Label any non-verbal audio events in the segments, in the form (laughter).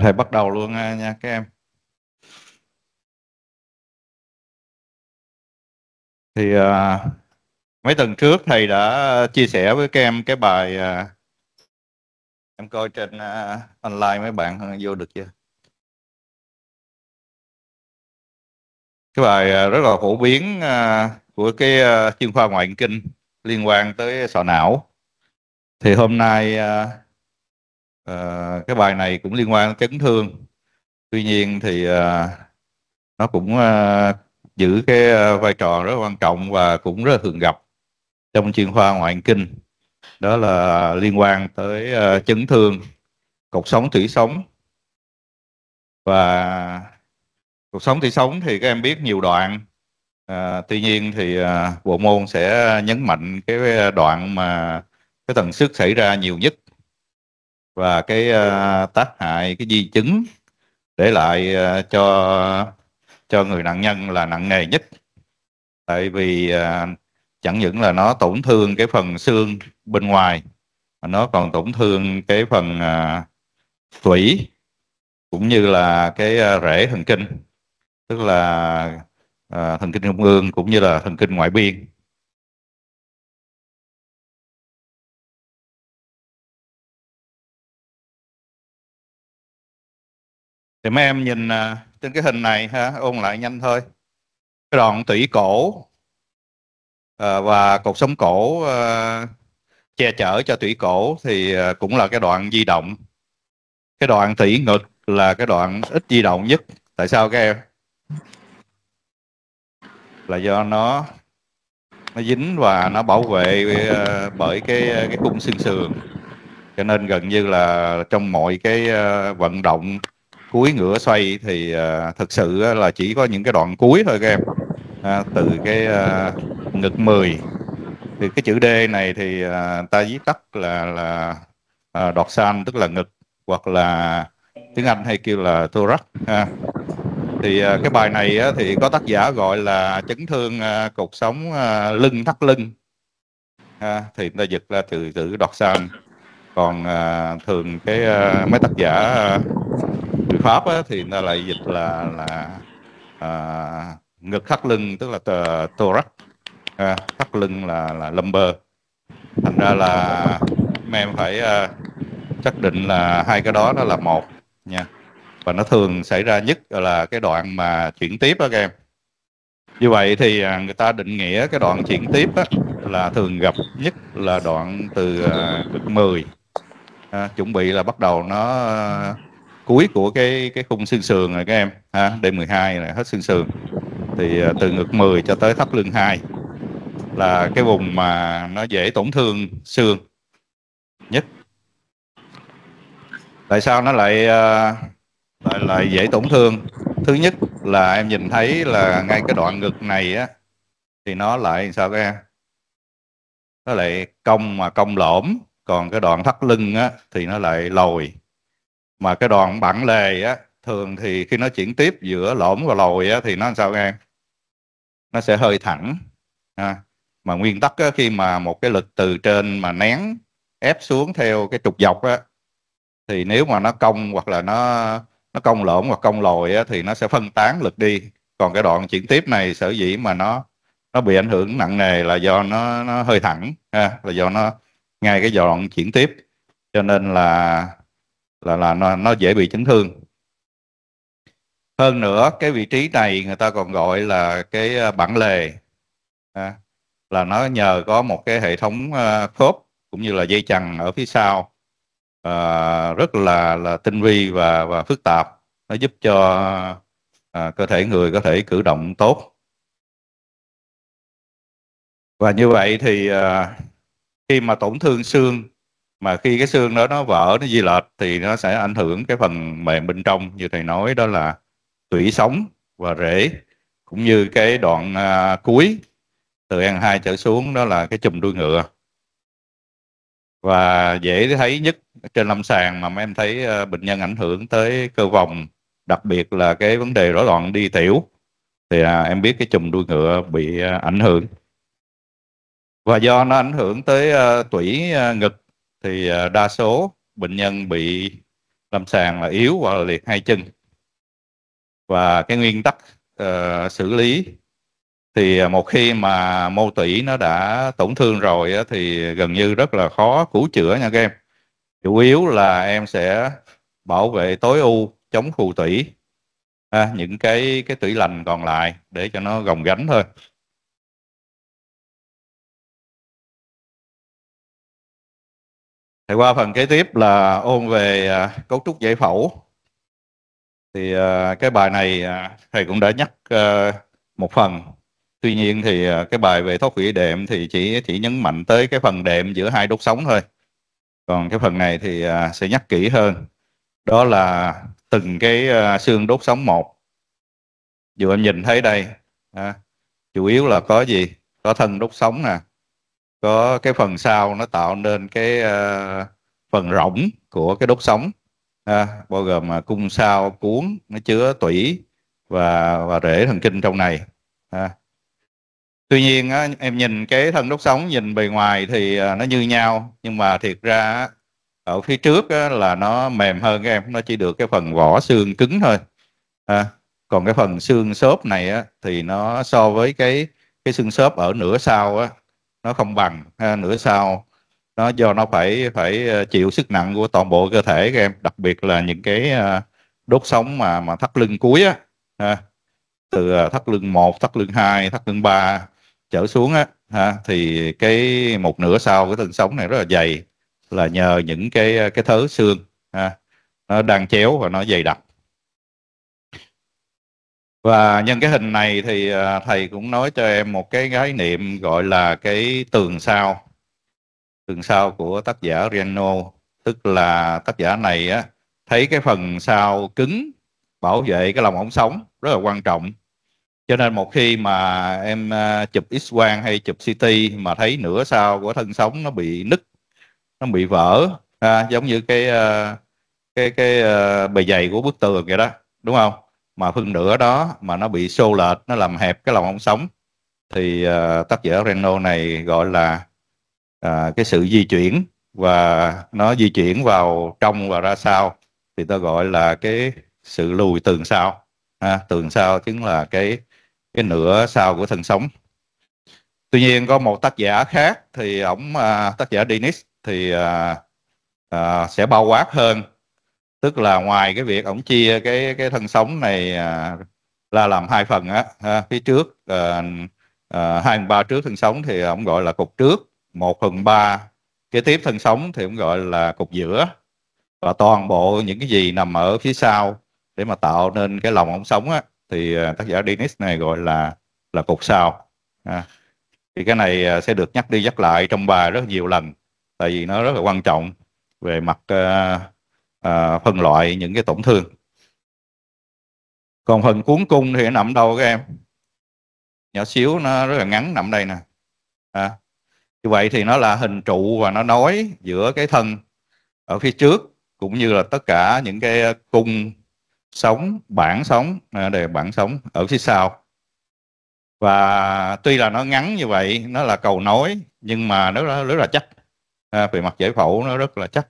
thầy bắt đầu luôn à, nha các em thì à, mấy tuần trước thầy đã chia sẻ với các em cái bài à, em coi trên à, online mấy bạn vô được chưa cái bài à, rất là phổ biến à, của cái à, chuyên khoa ngoại kinh liên quan tới sọ não thì hôm nay à, à, cái bài này cũng liên quan đến chấn thương tuy nhiên thì à, nó cũng à, giữ cái vai trò rất quan trọng và cũng rất thường gặp trong chuyên khoa ngoại kinh đó là liên quan tới à, chấn thương cột sống thủy sống và cột sống thủy sống thì các em biết nhiều đoạn à, tuy nhiên thì à, bộ môn sẽ nhấn mạnh cái đoạn mà cái tần sức xảy ra nhiều nhất và cái uh, tác hại cái di chứng để lại uh, cho cho người nạn nhân là nặng nề nhất tại vì uh, chẳng những là nó tổn thương cái phần xương bên ngoài mà nó còn tổn thương cái phần uh, tủy cũng như là cái uh, rễ thần kinh tức là uh, thần kinh trung ương cũng như là thần kinh ngoại biên thì mấy em nhìn à, trên cái hình này ha ôn lại nhanh thôi cái đoạn tủy cổ à, và cột sống cổ à, che chở cho tủy cổ thì cũng là cái đoạn di động cái đoạn tủy ngực là cái đoạn ít di động nhất tại sao các em là do nó nó dính và nó bảo vệ bởi cái cái cung xương sườn cho nên gần như là trong mọi cái vận động cuối ngựa xoay thì uh, thực sự là chỉ có những cái đoạn cuối thôi các em à, từ cái uh, ngực 10 thì cái chữ D này thì uh, ta viết tắt là là uh, đọt san tức là ngực hoặc là tiếng Anh hay kêu là thorax ha. thì uh, cái bài này uh, thì có tác giả gọi là chấn thương uh, cột sống uh, lưng thắt lưng ha. thì ta dịch ra từ từ đọt san còn uh, thường cái uh, mấy tác giả uh, pháp á, thì nó lại dịch là là à, ngực thắt lưng tức là thorax à, thắt lưng là là lumbar thành ra là em phải à, xác định là hai cái đó đó là một nha và nó thường xảy ra nhất là cái đoạn mà chuyển tiếp đó các em như vậy thì à, người ta định nghĩa cái đoạn chuyển tiếp á, là thường gặp nhất là đoạn từ ngực à, 10 à, chuẩn bị là bắt đầu nó cuối của cái cái khung xương sườn rồi các em ha D12 là hết xương sườn thì à, từ ngực 10 cho tới thấp lưng 2 là cái vùng mà nó dễ tổn thương xương nhất tại sao nó lại à, lại lại dễ tổn thương thứ nhất là em nhìn thấy là ngay cái đoạn ngực này á thì nó lại sao các em nó lại cong mà cong lõm còn cái đoạn thắt lưng á thì nó lại lồi mà cái đoạn bản lề á thường thì khi nó chuyển tiếp giữa lõm và lồi á, thì nó làm sao nghe nó sẽ hơi thẳng ha. mà nguyên tắc á, khi mà một cái lực từ trên mà nén ép xuống theo cái trục dọc á, thì nếu mà nó cong hoặc là nó nó cong lõm hoặc cong lồi á, thì nó sẽ phân tán lực đi còn cái đoạn chuyển tiếp này sở dĩ mà nó nó bị ảnh hưởng nặng nề là do nó nó hơi thẳng ha, là do nó ngay cái đoạn chuyển tiếp cho nên là là là nó, nó dễ bị chấn thương hơn nữa cái vị trí này người ta còn gọi là cái à, bản lề à, là nó nhờ có một cái hệ thống à, khớp cũng như là dây chằng ở phía sau à, rất là là tinh vi và và phức tạp nó giúp cho à, cơ thể người có thể cử động tốt và như vậy thì à, khi mà tổn thương xương mà khi cái xương đó nó vỡ nó di lệch thì nó sẽ ảnh hưởng cái phần mềm bên trong như thầy nói đó là tủy sống và rễ cũng như cái đoạn à, cuối từ ăn 2 trở xuống đó là cái chùm đuôi ngựa và dễ thấy nhất trên lâm sàng mà em thấy à, bệnh nhân ảnh hưởng tới cơ vòng đặc biệt là cái vấn đề rối loạn đi tiểu thì à, em biết cái chùm đuôi ngựa bị à, ảnh hưởng và do nó ảnh hưởng tới à, tủy à, ngực thì à, đa số bệnh nhân bị lâm sàng là yếu hoặc là liệt hai chân và cái nguyên tắc uh, xử lý thì à, một khi mà mô tủy nó đã tổn thương rồi á, thì gần như rất là khó cứu chữa nha các em chủ yếu là em sẽ bảo vệ tối ưu chống phù tủy à, những cái cái tủy lành còn lại để cho nó gồng gánh thôi thì qua phần kế tiếp là ôn về à, cấu trúc giải phẫu thì à, cái bài này à, thầy cũng đã nhắc một phần tuy nhiên thì cái bài về thoát vị đệm thì chỉ chỉ nhấn mạnh tới cái phần đệm giữa hai đốt sống thôi còn cái phần này thì sẽ nhắc kỹ hơn đó là từng cái xương đốt sống một dù em nhìn thấy đây chủ yếu là có gì có thân đốt sống nè có cái phần sau nó tạo nên cái uh, phần rỗng của cái đốt sống ha, bao gồm mà cung sao cuốn nó chứa tủy và và rễ thần kinh trong này ha. tuy nhiên á, em nhìn cái thân đốt sống nhìn bề ngoài thì ờ, nó như nhau nhưng mà thiệt ra ở phía trước á, là nó mềm hơn các em nó chỉ được cái phần vỏ xương cứng thôi ha. còn cái phần xương xốp này á, thì nó so với cái cái xương xốp ở nửa sau á, nó không bằng ha, nửa sau nó do nó phải phải ờ, chịu sức nặng của toàn bộ cơ thể các em đặc biệt là những cái ờ, đốt sống mà mà thắt lưng cuối á ha, từ ờ, thắt lưng 1, thắt lưng 2, thắt lưng 3 trở xuống á ha, thì cái một nửa sau cái thân sống này rất là dày là nhờ những cái cái thớ xương ha, nó đang chéo và nó dày đặc và nhân cái hình này thì à, thầy cũng nói cho em một cái khái niệm gọi là cái tường sao. Tường sao của tác giả Reno, tức là tác giả này á, thấy cái phần sao cứng bảo vệ cái lòng ống sống rất là quan trọng. Cho nên một khi mà em à, chụp X quang hay chụp CT mà thấy nửa sao của thân sống nó bị nứt, nó bị vỡ, à, giống như cái à, cái cái, cái bề dày của bức tường vậy đó, đúng không? mà phân nửa đó mà nó bị xô lệch nó làm hẹp cái lòng ống sống thì uh, tác giả Reno này gọi là uh, cái sự di chuyển và nó di chuyển vào trong và ra sau thì ta gọi là cái sự lùi tường sau ha, tường sau chính là cái cái nửa sau của thân sống tuy nhiên có một tác giả khác thì ổng uh, tác giả Dennis thì uh, uh, sẽ bao quát hơn tức là ngoài cái việc ổng chia cái cái thân sống này à, là làm hai phần á à, phía trước à, à, hai phần ba trước thân sống thì ổng gọi là cục trước một phần ba kế tiếp thân sống thì ổng gọi là cục giữa và toàn bộ những cái gì nằm ở phía sau để mà tạo nên cái lòng ống sống á thì à, tác giả Dennis này gọi là là cục sau à, thì cái này à, sẽ được nhắc đi nhắc lại trong bài rất nhiều lần tại vì nó rất là quan trọng về mặt uh, à, phân loại những cái tổn thương còn phần cuốn cung thì nó nằm đâu các em nhỏ xíu nó rất là ngắn nằm đây nè à, như vậy thì nó là hình trụ và nó nối giữa cái thân ở phía trước cũng như là tất cả những cái cung sống bản sống à, đề bản sống ở phía sau và tuy là nó ngắn như vậy nó là cầu nối nhưng mà nó rất là chắc à, về mặt giải phẫu nó rất là chắc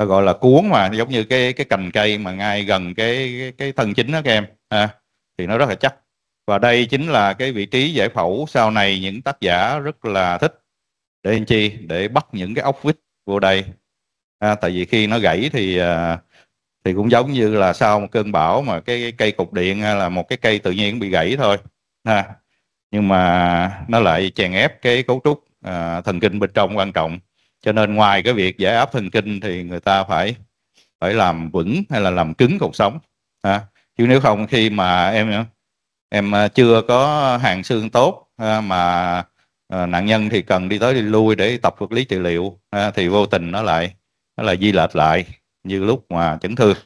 ta gọi là cuốn mà giống như cái cái cành cây mà ngay gần cái cái, cái thân chính đó các em à, thì nó rất là chắc và đây chính là cái vị trí giải phẫu sau này những tác giả rất là thích để anh chi để bắt những cái ốc vít vô đây à, tại vì khi nó gãy thì à, thì cũng giống như là sau một cơn bão mà cái, cái cây cục điện hay là một cái cây tự nhiên bị gãy thôi ha nhưng mà nó lại chèn ép cái cấu trúc à, thần kinh bên trong quan trọng cho nên ngoài cái việc giải áp thần kinh thì người ta phải phải làm vững hay là làm cứng cột sống à, chứ nếu không khi mà em em à, chưa có hàng xương tốt à, mà à, nạn nhân thì cần đi tới đi lui để tập vật lý trị liệu à, thì vô tình nó lại nó lại di lệch lại như lúc mà chấn thương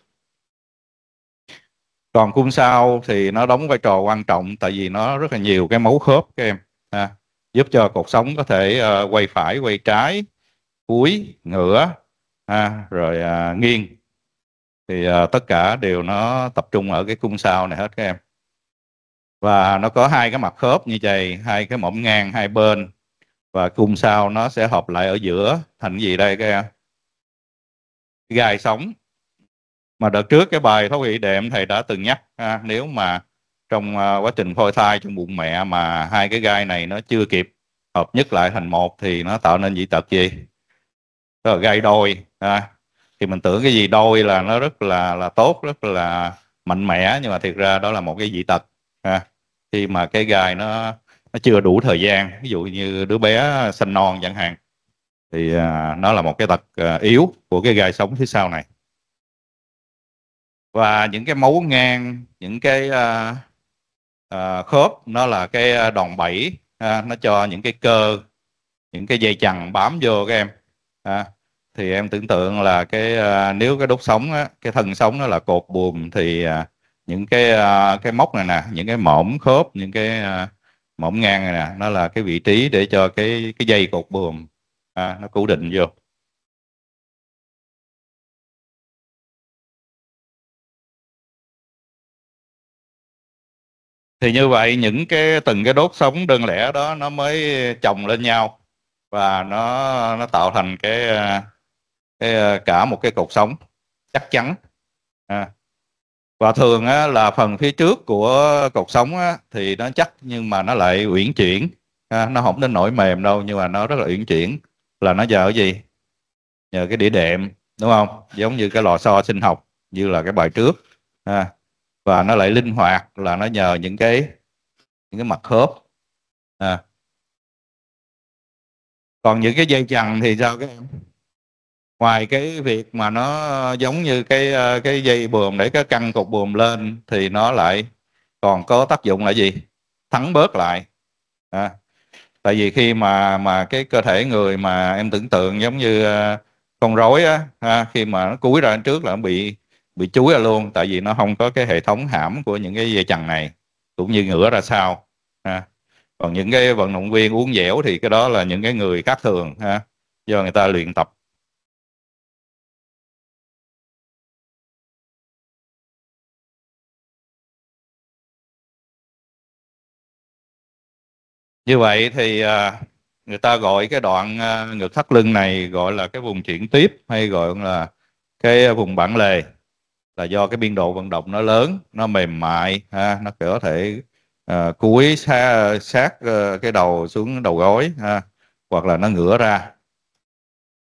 còn khung sau thì nó đóng vai trò quan trọng tại vì nó rất là nhiều cái mấu khớp các em à, giúp cho cột sống có thể uh, quay phải quay trái cuối ngửa ha, rồi à, nghiêng thì à, tất cả đều nó tập trung ở cái cung sau này hết các em và nó có hai cái mặt khớp như vậy hai cái mõm ngang hai bên và cung sau nó sẽ hợp lại ở giữa thành gì đây các em gai sống mà đợt trước cái bài thấu vị đệm thầy đã từng nhắc ha, nếu mà trong à, quá trình phôi thai trong bụng mẹ mà hai cái gai này nó chưa kịp hợp nhất lại thành một thì nó tạo nên dị tật gì tức ờ, gây đôi à, thì mình tưởng cái gì đôi là nó rất là là tốt rất là mạnh mẽ nhưng mà thiệt ra đó là một cái dị tật à, khi mà cái gai nó nó chưa đủ thời gian ví dụ như đứa bé sinh non chẳng hạn thì à, nó là một cái tật à, yếu của cái gai sống phía sau này và những cái mấu ngang những cái à, à, khớp nó là cái à, đòn bẩy à, nó cho những cái cơ những cái dây chằng bám vô các em à, thì em tưởng tượng là cái à, nếu cái đốt sống á, cái thân sống nó là cột buồm thì à, những cái à, cái móc này nè những cái mỏm khớp những cái à, mỏm ngang này nè nó là cái vị trí để cho cái cái dây cột buồm à, nó cố định vô thì như vậy những cái từng cái đốt sống đơn lẻ đó nó mới chồng lên nhau và nó nó tạo thành cái ờ, cái ờ, cả một cái cột sống chắc chắn à. và thường á, là phần phía trước của cột sống á, thì nó chắc nhưng mà nó lại uyển chuyển à, nó không đến nổi mềm đâu nhưng mà nó rất là uyển chuyển là nó nhờ cái gì nhờ cái đĩa đệm đúng không giống như cái lò xo sinh học như là cái bài trước à. và nó lại linh hoạt là nó nhờ những cái những cái mặt khớp à còn những cái dây chằng thì sao các em ngoài cái việc mà nó giống như cái ờ, cái dây buồm để cái căng cột buồm lên thì nó lại còn có tác dụng là gì thắng bớt lại à, tại vì khi mà mà cái cơ thể người mà em tưởng tượng giống như ờ, con rối á ha, khi mà nó cúi ra trước là nó bị bị chúi ra luôn tại vì nó không có cái hệ thống hãm của những cái dây chằng này cũng như ngửa ra sau ha còn những cái vận động viên uống dẻo thì cái đó là những cái người khác thường ha do người ta luyện tập như vậy thì à, người ta gọi cái đoạn à, ngực thắt lưng này gọi là cái vùng chuyển tiếp hay gọi là cái vùng bản lề là do cái biên độ vận động nó lớn nó mềm mại ha nó có thể à, ờ, cúi sát, sát ờ, cái đầu xuống đầu gối ha, hoặc là nó ngửa ra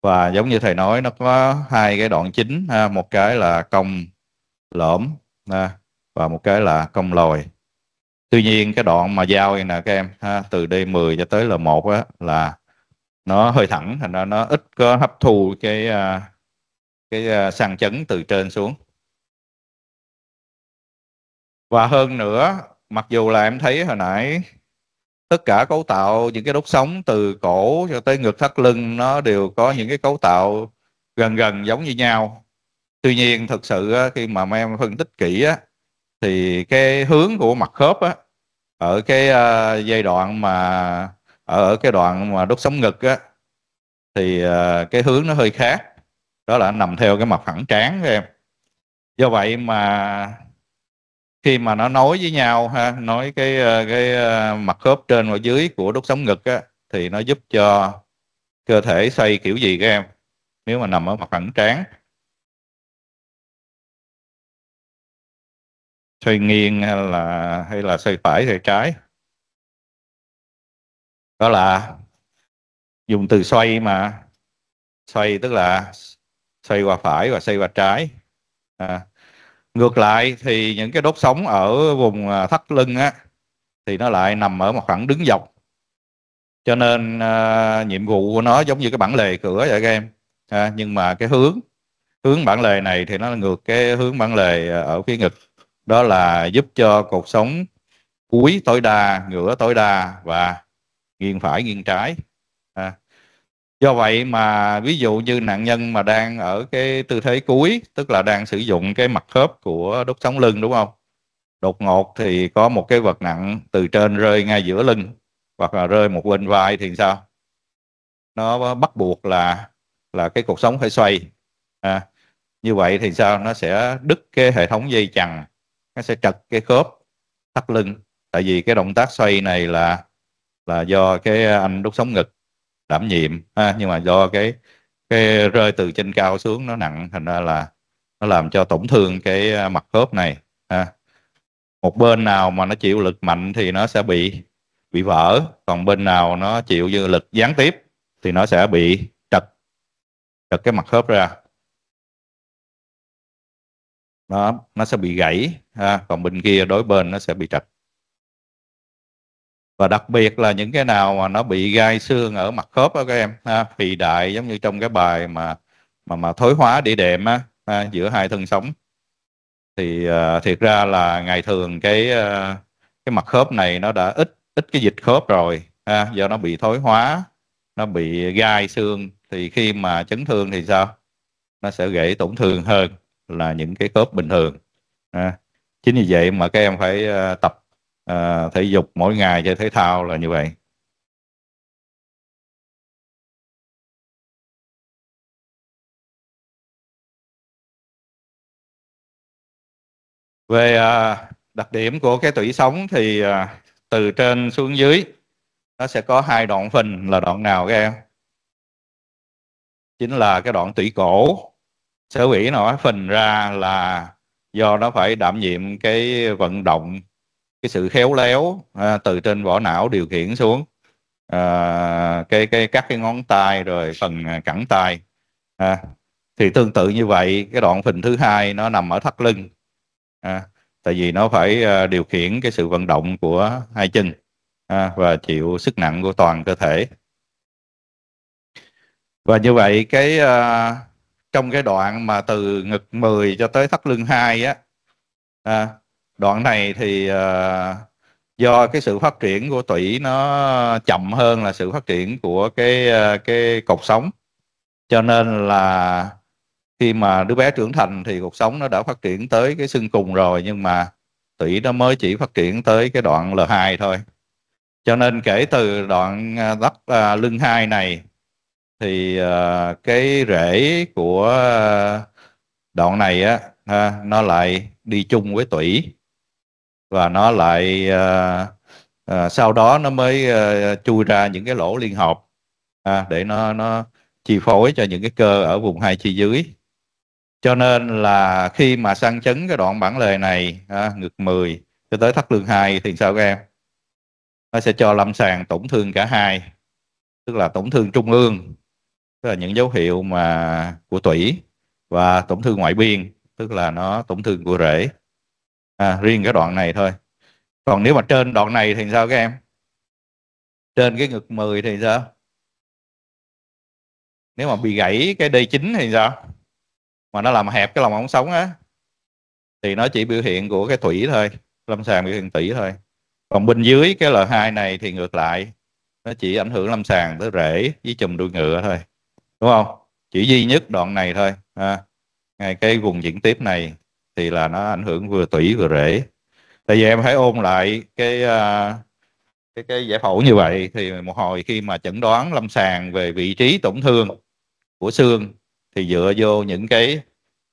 và giống như thầy nói nó có hai cái đoạn chính ha, một cái là cong lõm ha, và một cái là cong lồi tuy nhiên cái đoạn mà giao này nè các em ha, từ D10 cho tới L1 á, là nó hơi thẳng thành ra nó ít có hấp thu cái à, cái à, sang chấn từ trên xuống và hơn nữa mặc dù là em thấy hồi nãy tất cả cấu tạo những cái đốt sống từ cổ cho tới ngực thắt lưng nó đều có những cái cấu tạo gần gần giống như nhau tuy nhiên thực sự khi mà em phân tích kỹ thì cái hướng của mặt khớp ở cái uh, giai đoạn mà ở cái đoạn mà đốt sống ngực á, thì ờ, cái hướng nó hơi khác đó là nằm theo cái mặt phẳng trán của em do vậy mà khi mà nó nối với nhau ha nối cái ờ, cái ờ, mặt khớp trên và dưới của đốt sống ngực á, thì nó giúp cho cơ thể xoay kiểu gì các em nếu mà nằm ở mặt thẳng trán xoay nghiêng hay là hay là xoay phải xoay trái đó là dùng từ xoay mà xoay tức là xoay qua phải và xoay qua trái à, ngược lại thì những cái đốt sống ở vùng à, thắt lưng á thì nó lại nằm ở một khoảng đứng dọc cho nên à, nhiệm vụ của nó giống như cái bản lề cửa vậy các em à, nhưng mà cái hướng hướng bản lề này thì nó ngược cái hướng bản lề à, ở phía ngực đó là giúp cho cột sống cúi tối đa ngửa tối đa và nghiêng phải nghiêng trái do vậy mà ví dụ như nạn nhân mà đang ở cái tư thế cuối tức là đang sử dụng cái mặt khớp của đốt sống lưng đúng không đột ngột thì có một cái vật nặng từ trên rơi ngay giữa lưng hoặc là rơi một bên vai thì sao nó bắt buộc là là cái cuộc sống phải xoay à, như vậy thì sao nó sẽ đứt cái hệ thống dây chằng nó sẽ trật cái khớp thắt lưng tại vì cái động tác xoay này là là do cái anh đốt sống ngực đảm nhiệm ha nhưng mà do cái cái rơi từ trên cao xuống nó nặng thành ra là nó làm cho tổn thương cái à, mặt khớp này ha một bên nào mà nó chịu lực mạnh thì nó sẽ bị bị vỡ còn bên nào nó chịu dư lực gián tiếp thì nó sẽ bị trật trật cái mặt khớp ra nó nó sẽ bị gãy ha. còn bên kia đối bên nó sẽ bị trật và đặc biệt là những cái nào mà nó bị gai xương ở mặt khớp đó các em ha, phì đại giống như trong cái bài mà mà mà thối hóa địa đệm á ha, giữa hai thân sống thì uh, thiệt ra là ngày thường cái uh, cái mặt khớp này nó đã ít ít cái dịch khớp rồi ha, do nó bị thối hóa nó bị gai xương thì khi mà chấn thương thì sao nó sẽ gây tổn thương hơn là những cái khớp bình thường ha. chính vì vậy mà các em phải uh, tập à, thể dục mỗi ngày chơi thể thao là như vậy về à, đặc điểm của cái tủy sống thì à, từ trên xuống dưới nó sẽ có hai đoạn phần là đoạn nào các em chính là cái đoạn tủy cổ sở hủy nó phình ra là do nó phải đảm nhiệm cái vận động cái sự khéo léo à, từ trên vỏ não điều khiển xuống à, cái cái các cái ngón tay rồi phần à, cẳng tay à, thì tương tự như vậy cái đoạn phình thứ hai nó nằm ở thắt lưng à, tại vì nó phải à, điều khiển cái sự vận động của hai chân à, và chịu sức nặng của toàn cơ thể và như vậy cái à, trong cái đoạn mà từ ngực 10 cho tới thắt lưng 2 á à, đoạn này thì uh, do cái sự phát triển của tủy nó chậm hơn là sự phát triển của cái ờ, cái cột sống cho nên là khi mà đứa bé trưởng thành thì cuộc sống nó đã phát triển tới cái xương cùng rồi nhưng mà tủy nó mới chỉ phát triển tới cái đoạn L2 thôi. Cho nên kể từ đoạn ờ, lắc à, lưng 2 này thì à, cái rễ của à, đoạn này á à, nó lại đi chung với tủy và nó lại uh, uh, sau đó nó mới uh, chui ra những cái lỗ liên hợp uh, để nó nó chi phối cho những cái cơ ở vùng hai chi dưới cho nên là khi mà sang chấn cái đoạn bản lề này uh, ngực 10 cho tới thắt lưng hai thì sao các em nó sẽ cho lâm sàng tổn thương cả hai tức là tổn thương trung ương tức là những dấu hiệu mà của tủy và tổn thương ngoại biên tức là nó tổn thương của rễ à, riêng cái đoạn này thôi còn nếu mà trên đoạn này thì sao các em trên cái ngực 10 thì sao nếu mà bị gãy cái d chính thì sao mà nó làm hẹp cái lòng ống sống á thì nó chỉ biểu hiện của cái thủy thôi lâm sàng biểu hiện thủy thôi còn bên dưới cái L2 này thì ngược lại nó chỉ ảnh hưởng lâm sàng tới rễ với chùm đuôi ngựa thôi đúng không chỉ duy nhất đoạn này thôi à, ngay cái vùng diễn tiếp này thì là nó ảnh hưởng vừa tủy vừa rễ tại vì em phải ôn lại cái à, cái cái giải phẫu như vậy thì một hồi khi mà chẩn đoán lâm sàng về vị trí tổn thương của xương thì dựa vô những cái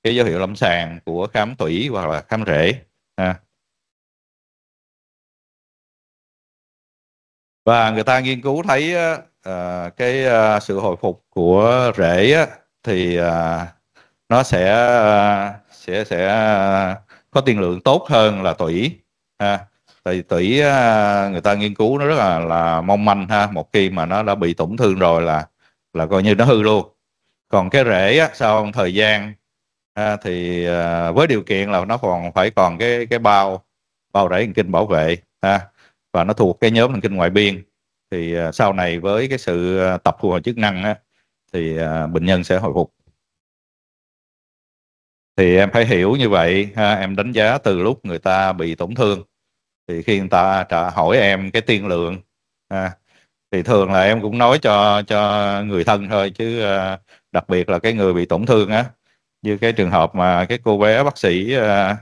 cái dấu hiệu lâm sàng của khám tủy hoặc là khám rễ ha. và người ta nghiên cứu thấy uh, cái uh, sự hồi phục của rễ uh, thì uh, nó sẽ uh, sẽ sẽ à, có tiên lượng tốt hơn là tủy ha tại vì tủy à, người ta nghiên cứu nó rất là là mong manh ha một khi mà nó đã bị tổn thương rồi là là coi như nó hư luôn còn cái rễ á, sau một thời gian ha, thì à, với điều kiện là nó còn phải còn cái cái bao bao rễ thần kinh bảo vệ ha và nó thuộc cái nhóm thần kinh ngoại biên thì à, sau này với cái sự à, tập phục hồi chức năng á, thì à, bệnh nhân sẽ hồi phục thì em phải hiểu như vậy ha, em đánh giá từ lúc người ta bị tổn thương thì khi người ta trả hỏi em cái tiên lượng ha, thì thường là em cũng nói cho cho người thân thôi chứ ờ, đặc biệt là cái người bị tổn thương á như cái trường hợp mà cái cô bé bác sĩ à,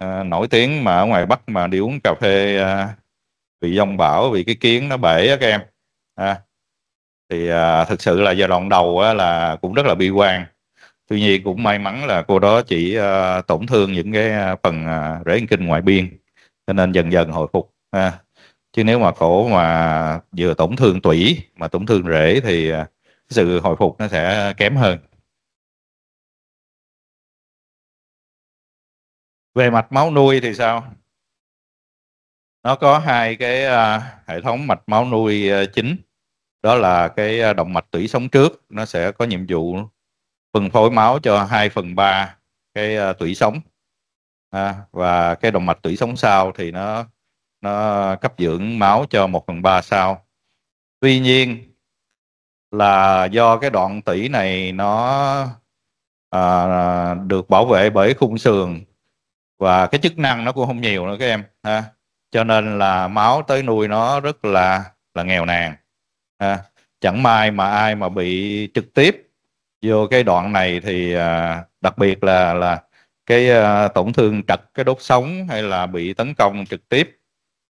à, nổi tiếng mà ở ngoài Bắc mà đi uống cà phê à, bị dông bão vì cái kiến nó bể á các em à, thì à, thực sự là giai đoạn đầu á, là cũng rất là bi quan tuy nhiên cũng may mắn là cô đó chỉ uh, tổn thương những cái ờ, phần uh, rễ kinh ngoại biên cho nên dần dần hồi phục ha. chứ nếu mà cổ mà vừa tổn thương tủy mà tổn thương rễ thì uh, sự hồi phục nó sẽ kém hơn về mạch máu nuôi thì sao nó có hai cái uh, hệ thống mạch máu nuôi uh, chính đó là cái động mạch tủy sống trước nó sẽ có nhiệm vụ phân phối máu cho 2 phần 3 cái ờ, tủy sống à, và cái động mạch tủy sống sau thì nó nó cấp dưỡng máu cho 1 phần 3 sau tuy nhiên là do cái đoạn tủy này nó à, được bảo vệ bởi khung sườn và cái chức năng nó cũng không nhiều nữa các em ha. cho nên là máu tới nuôi nó rất là là nghèo nàn ha. chẳng may mà ai mà bị trực tiếp vô cái đoạn này thì à, đặc biệt là là cái à, tổn thương trật cái đốt sống hay là bị tấn công trực tiếp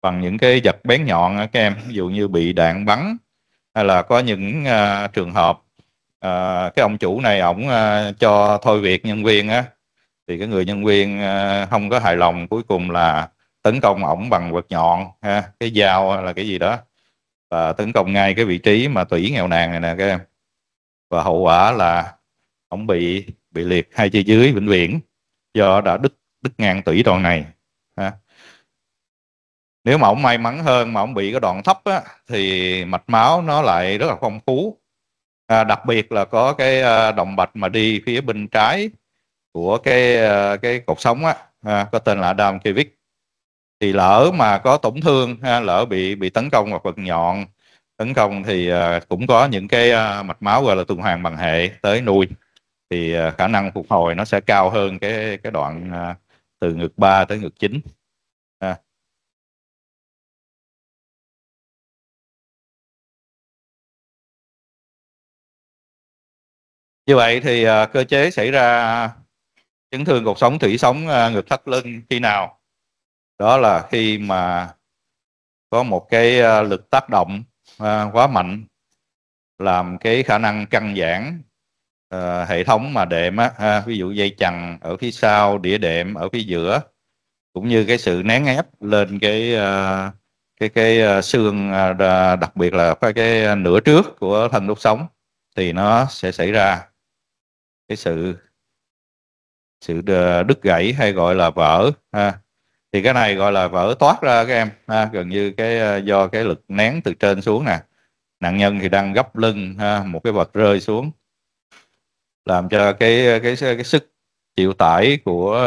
bằng những cái vật bén nhọn các em ví dụ như bị đạn bắn hay là có những à, trường hợp à, cái ông chủ này ổng à, cho thôi việc nhân viên á thì cái người nhân viên à, không có hài lòng cuối cùng là tấn công ổng bằng vật nhọn ha cái dao hay là cái gì đó và tấn công ngay cái vị trí mà tủy nghèo nàn này nè các em và hậu quả là ông bị bị liệt hai chi dưới vĩnh viễn do đã đứt đứt ngang tỷ đoạn này ha. nếu mà ông may mắn hơn mà ông bị cái đoạn thấp á, thì mạch máu nó lại rất là phong phú à, đặc biệt là có cái à, động mạch mà đi phía bên trái của cái à, cái cột sống á à, có tên là Adam Kivik thì lỡ mà có tổn thương ha, lỡ bị bị tấn công hoặc vật nhọn tấn công thì à, cũng có những cái à, mạch máu gọi là tuần hoàn bằng hệ tới nuôi thì à, khả năng phục hồi nó sẽ cao hơn cái cái đoạn từ ngực 3 tới ngực 9 như vậy thì cơ chế xảy ra chấn thương cột sống thủy sống ngực thắt lưng khi nào đó là khi mà có một cái lực tác động uh, quá mạnh làm cái khả năng căng giãn uh, hệ thống mà đệm á, ha, ví dụ dây chằng ở phía sau đĩa đệm ở phía giữa cũng như cái sự nén ép lên cái uh, cái cái xương đặc biệt là cái, cái nửa trước của thân đốt sống thì nó sẽ xảy ra cái sự sự đứt gãy hay gọi là vỡ ha thì cái này gọi là vỡ toát ra các em ha, gần như cái ờ, do cái lực nén từ trên xuống nè nạn nhân thì đang gấp lưng ha, một cái vật rơi xuống làm cho cái ờ, cái cái, sức chịu tải của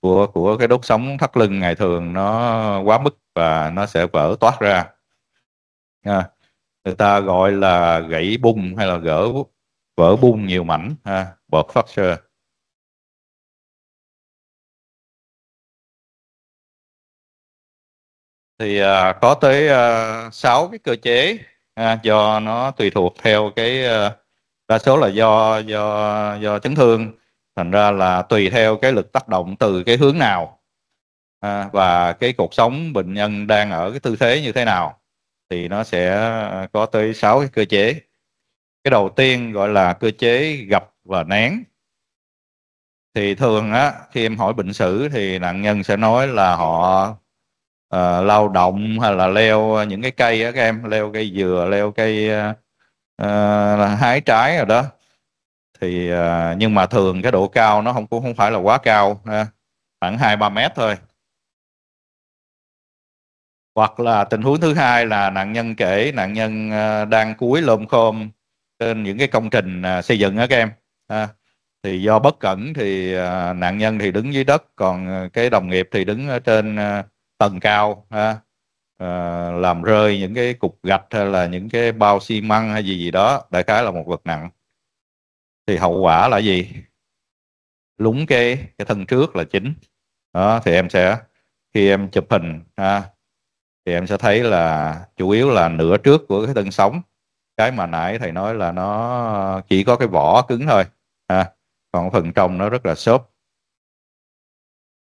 của của cái đốt sống thắt lưng ngày thường nó quá mức và nó sẽ vỡ toát ra ha. người ta gọi là gãy bung hay là gỡ vỡ bung nhiều mảnh ha, bột fracture thì à, có tới à, 6 cái cơ chế à, do nó tùy thuộc theo cái à, đa số là do do do chấn thương thành ra là tùy theo cái lực tác động từ cái hướng nào à, và cái cuộc sống bệnh nhân đang ở cái tư thế như thế nào thì nó sẽ à, có tới 6 cái cơ chế cái đầu tiên gọi là cơ chế gập và nén thì thường á khi em hỏi bệnh sử thì nạn nhân sẽ nói là họ à, lao động hay là leo những cái cây đó các em leo cây dừa leo cây à, hái trái rồi đó thì à, nhưng mà thường cái độ cao nó không cũng không phải là quá cao ha. khoảng hai ba mét thôi hoặc là tình huống thứ hai là nạn nhân kể nạn nhân đang cúi lôm khom trên những cái công trình à, xây dựng đó các em ha. thì do bất cẩn thì nạn nhân thì đứng dưới đất còn cái đồng nghiệp thì đứng ở trên tầng cao ha, à, làm rơi những cái cục gạch hay là những cái bao xi măng hay gì gì đó đại khái là một vật nặng thì hậu quả là gì lúng cái cái thân trước là chính đó thì em sẽ khi em chụp hình ha, thì em sẽ thấy là chủ yếu là nửa trước của cái thân sống cái mà nãy thầy nói là nó chỉ có cái vỏ cứng thôi ha. còn phần trong nó rất là xốp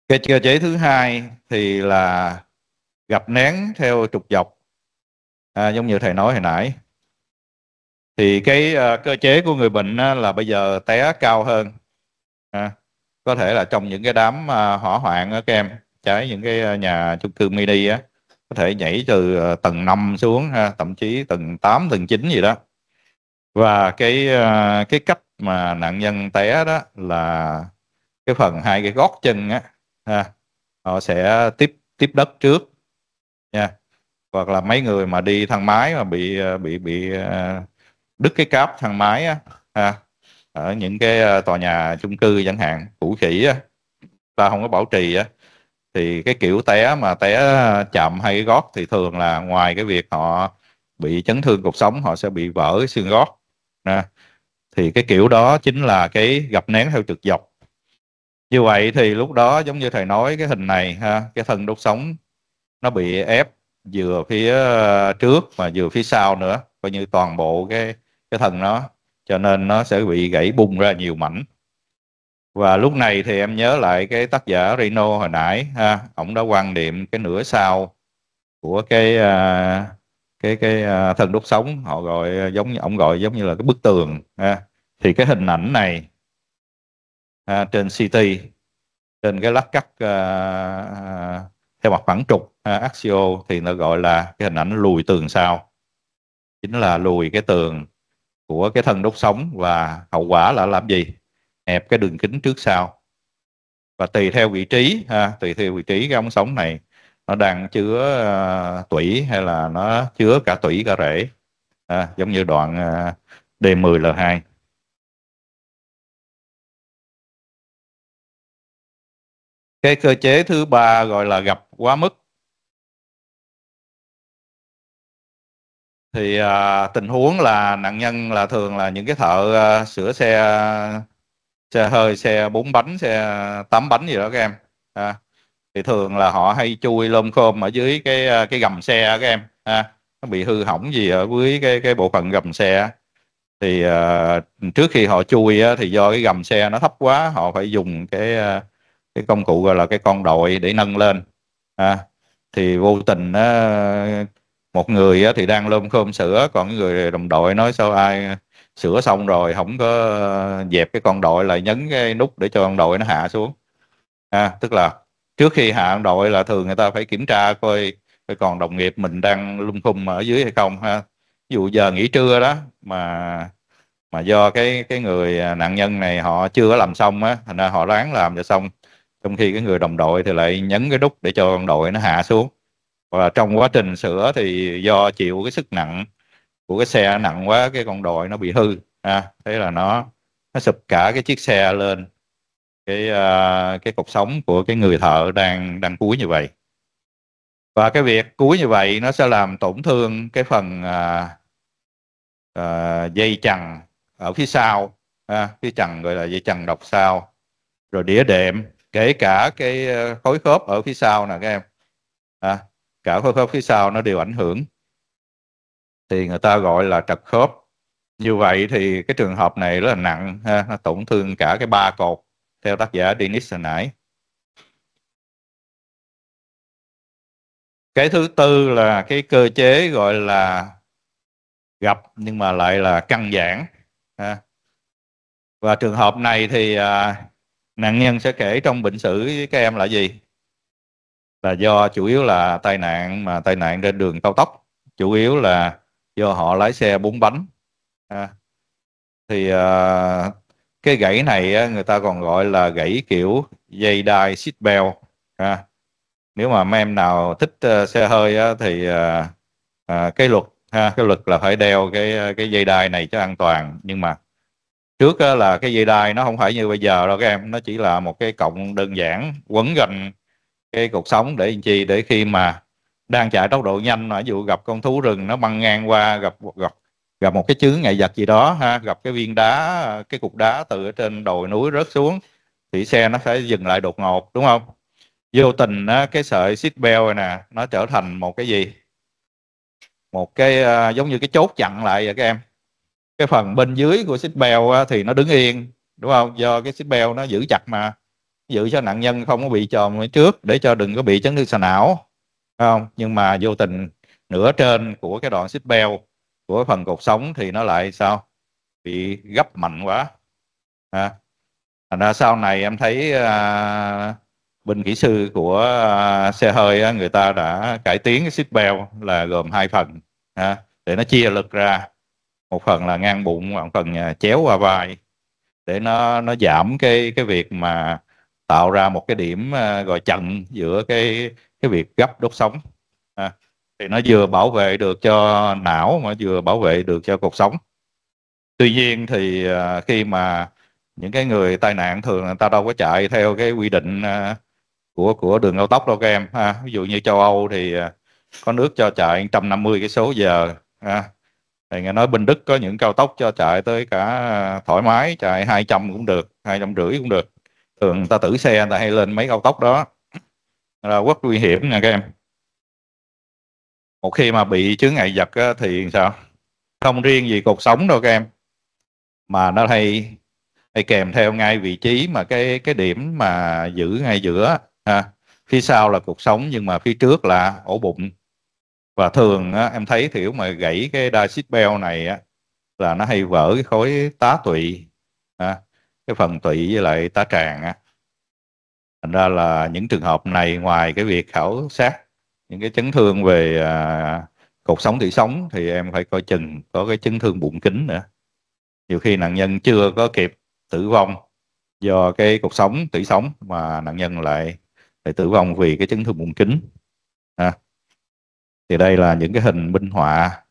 cái cơ chế thứ hai thì là gặp nén theo trục dọc à, giống như thầy nói hồi nãy thì cái uh, cơ chế của người bệnh uh, là bây giờ té cao hơn à, có thể là trong những cái đám uh, hỏa hoạn các em cháy những cái à, nhà chung cư mini á có thể nhảy từ uh, tầng 5 xuống ha, thậm chí tầng 8, tầng 9 gì đó và cái uh, cái cách mà nạn nhân té đó là cái phần hai cái gót chân á ha họ sẽ tiếp tiếp đất trước nha hoặc là mấy người mà đi thang máy mà bị bị bị à, đứt cái cáp thang máy á ha ở những cái à, tòa nhà chung cư chẳng hạn cũ kỹ á ta không có bảo trì á thì cái kiểu té mà té chậm hay gót thì thường là ngoài cái việc họ bị chấn thương cuộc sống họ sẽ bị vỡ xương gót ha. thì cái kiểu đó chính là cái gặp nén theo trượt dọc như vậy thì lúc đó giống như thầy nói cái hình này ha cái thân đốt sống nó bị ép vừa phía ờ, trước mà vừa phía sau nữa coi như toàn bộ cái cái thân nó cho nên nó sẽ bị gãy bung ra nhiều mảnh và lúc này thì em nhớ lại cái tác giả Reno hồi nãy ha ổng đã quan niệm cái nửa sau của cái ờ, cái cái ờ, thân đốt sống họ gọi giống như ổng gọi giống như là cái bức tường ha thì cái hình ảnh này à, trên CT trên cái lát cắt à, à, theo mặt phẳng trục à, axio thì nó gọi là cái hình ảnh lùi tường sau chính là lùi cái tường của cái thân đốt sống và hậu quả là làm gì hẹp cái đường kính trước sau và tùy theo vị trí ha, tùy theo vị trí cái ống sống này nó đang chứa uh, à, tủy hay là nó chứa cả tủy cả rễ à, giống như đoạn uh, à, D10L2 cái cơ chế thứ ba gọi là gặp quá mức thì à, tình huống là nạn nhân là thường là những cái thợ à, sửa xe xe hơi xe bốn bánh xe tám bánh gì đó các em à, thì thường là họ hay chui lôm khôm ở dưới cái à, cái gầm xe các em à, nó bị hư hỏng gì ở dưới cái cái bộ phận gầm xe thì à, trước khi họ chui á, thì do cái gầm xe nó thấp quá họ phải dùng cái à, cái công cụ gọi là cái con đội để nâng lên à, thì vô tình á, một người á, thì đang lôm khôm sửa, còn người đồng đội nói sao ai sửa xong rồi không có dẹp cái con đội lại nhấn cái nút để cho con đội nó hạ xuống à, tức là trước khi hạ con đội là thường người ta phải kiểm tra coi coi còn đồng nghiệp mình đang lung khung ở dưới hay không ha ví dụ giờ nghỉ trưa đó mà mà do cái cái người à, nạn nhân này họ chưa có làm xong á thành ra họ ráng làm cho xong trong khi cái người đồng đội thì lại nhấn cái đúc để cho con đội nó hạ xuống và trong quá trình sửa thì do chịu cái sức nặng của cái xe nặng quá cái con đội nó bị hư à, thế là nó nó sụp cả cái chiếc xe lên cái uh, cái cột sống của cái người thợ đang đang cúi như vậy và cái việc cúi như vậy nó sẽ làm tổn thương cái phần uh, uh, dây chằng ở phía sau à, phía chằng gọi là dây chằng độc sau rồi đĩa đệm kể cả cái ờ, khối khớp ở phía sau nè các em à, cả khối khớp phía sau nó đều ảnh hưởng thì người ta gọi là trật khớp như vậy thì cái trường hợp này rất là nặng ha, nó tổn thương cả cái ba cột theo tác giả Dennis hồi nãy cái thứ tư là cái cơ chế gọi là gặp nhưng mà lại là căng giãn và trường hợp này thì à, nạn nhân sẽ kể trong bệnh sử với các em là gì là do chủ yếu là tai nạn mà tai nạn trên đường cao tốc chủ yếu là do họ lái xe bốn bánh à, thì à, cái gãy này người ta còn gọi là gãy kiểu dây đai seat belt à, nếu mà mấy em nào thích uh, xe hơi á, thì uh, uh, cái luật ha, cái luật là phải đeo cái cái dây đai này cho an toàn nhưng mà trước là cái dây đai nó không phải như bây giờ đâu các em nó chỉ là một cái cọng đơn giản quấn gần cái cột sống để làm chi để khi mà đang chạy tốc độ nhanh mà dụ gặp con thú rừng nó băng ngang qua gặp gặp gặp một cái chướng ngại vật gì đó ha gặp cái viên đá cái cục đá từ trên đồi núi rớt xuống thì xe nó phải dừng lại đột ngột đúng không vô tình cái sợi seat belt này nè nó trở thành một cái gì một cái ờ, giống như cái chốt chặn lại vậy các em cái phần bên dưới của xích bèo thì nó đứng yên đúng không do cái xích bèo nó giữ chặt mà giữ cho nạn nhân không có bị tròn trước để cho đừng có bị chấn thương sọ não không nhưng mà vô tình nửa trên của cái đoạn xích bèo của phần cột sống thì nó lại sao bị gấp mạnh quá à. thành ra sau này em thấy à, bên kỹ sư của à, xe hơi người ta đã cải tiến cái xích bèo là gồm hai phần à, để nó chia lực ra một phần là ngang bụng một phần chéo qua vai để nó nó giảm cái cái việc mà tạo ra một cái điểm ờ, gọi chặn giữa cái cái việc gấp đốt sống à, thì nó vừa bảo vệ được cho não mà vừa bảo vệ được cho cuộc sống tuy nhiên thì ờ, khi mà những cái người tai nạn thường người ta đâu có chạy theo cái quy định ờ, của của đường cao tốc đâu các em ha. À, ví dụ như châu Âu thì có nước cho chạy 150 cái số giờ ha. À, thì nghe nói bên Đức có những cao tốc cho chạy tới cả à, thoải mái chạy 200 cũng được hai trăm rưỡi cũng được thường người ta tử xe người ta hay lên mấy cao tốc đó là rất nguy hiểm nha các em một khi mà bị chướng ngại vật thì sao không riêng gì cuộc sống đâu các em mà nó hay hay kèm theo ngay vị trí mà cái cái điểm mà giữ ngay giữa ha. phía sau là cuộc sống nhưng mà phía trước là ổ bụng và thường á, em thấy kiểu mà gãy cái đa xít beo này á, là nó hay vỡ cái khối tá tụy á, cái phần tụy với lại tá tràng á. thành ra là những trường hợp này ngoài cái việc khảo sát những cái chấn thương về à, cột sống tủy sống thì em phải coi chừng có cái chấn thương bụng kính nữa nhiều khi nạn nhân chưa có kịp tử vong do cái cột sống tủy sống mà nạn nhân lại, lại tử vong vì cái chấn thương bụng kính à, thì đây là những cái hình minh họa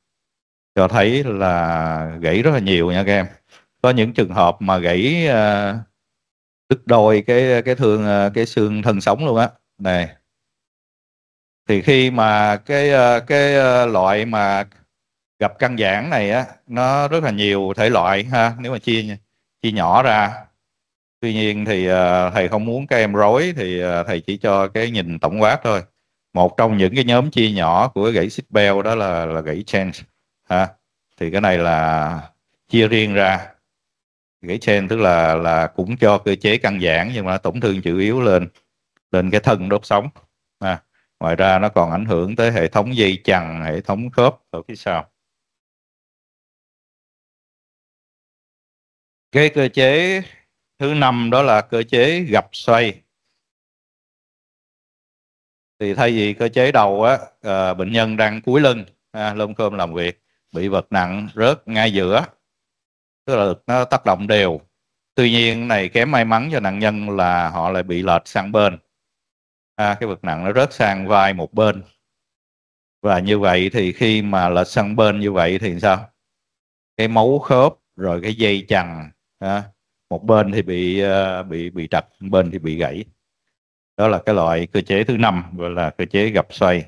cho thấy là gãy rất là nhiều nha các em có những trường hợp mà gãy ờ, đứt đôi cái cái thương ờ, cái xương thân sống luôn á này thì khi mà cái ờ, cái loại mà gặp căn giãn này á nó rất là nhiều thể loại ha nếu mà chia chia nhỏ ra tuy nhiên thì thầy không muốn các em rối thì thầy chỉ cho cái nhìn tổng quát thôi một trong những cái nhóm chia nhỏ của gãy xích beo đó là là gãy chain ha thì cái này là chia riêng ra gãy chain tức là là cũng cho cơ chế căn giãn nhưng mà tổn thương chủ yếu lên lên cái thân đốt sống ha. ngoài ra nó còn ảnh hưởng tới hệ thống dây chằng hệ thống khớp ở phía sau cái cơ chế thứ năm đó là cơ chế gặp xoay thì thay vì cơ chế đầu á à, bệnh nhân đang cúi lưng à, lông khơm làm việc bị vật nặng rớt ngay giữa tức là nó tác động đều tuy nhiên này kém may mắn cho nạn nhân là họ lại bị lệch sang bên à, cái vật nặng nó rớt sang vai một bên và như vậy thì khi mà lệch sang bên như vậy thì sao cái máu khớp rồi cái dây chằng à, một bên thì bị ờ, bị bị trật bên thì bị gãy đó là cái loại cơ chế thứ năm gọi là cơ chế gặp xoay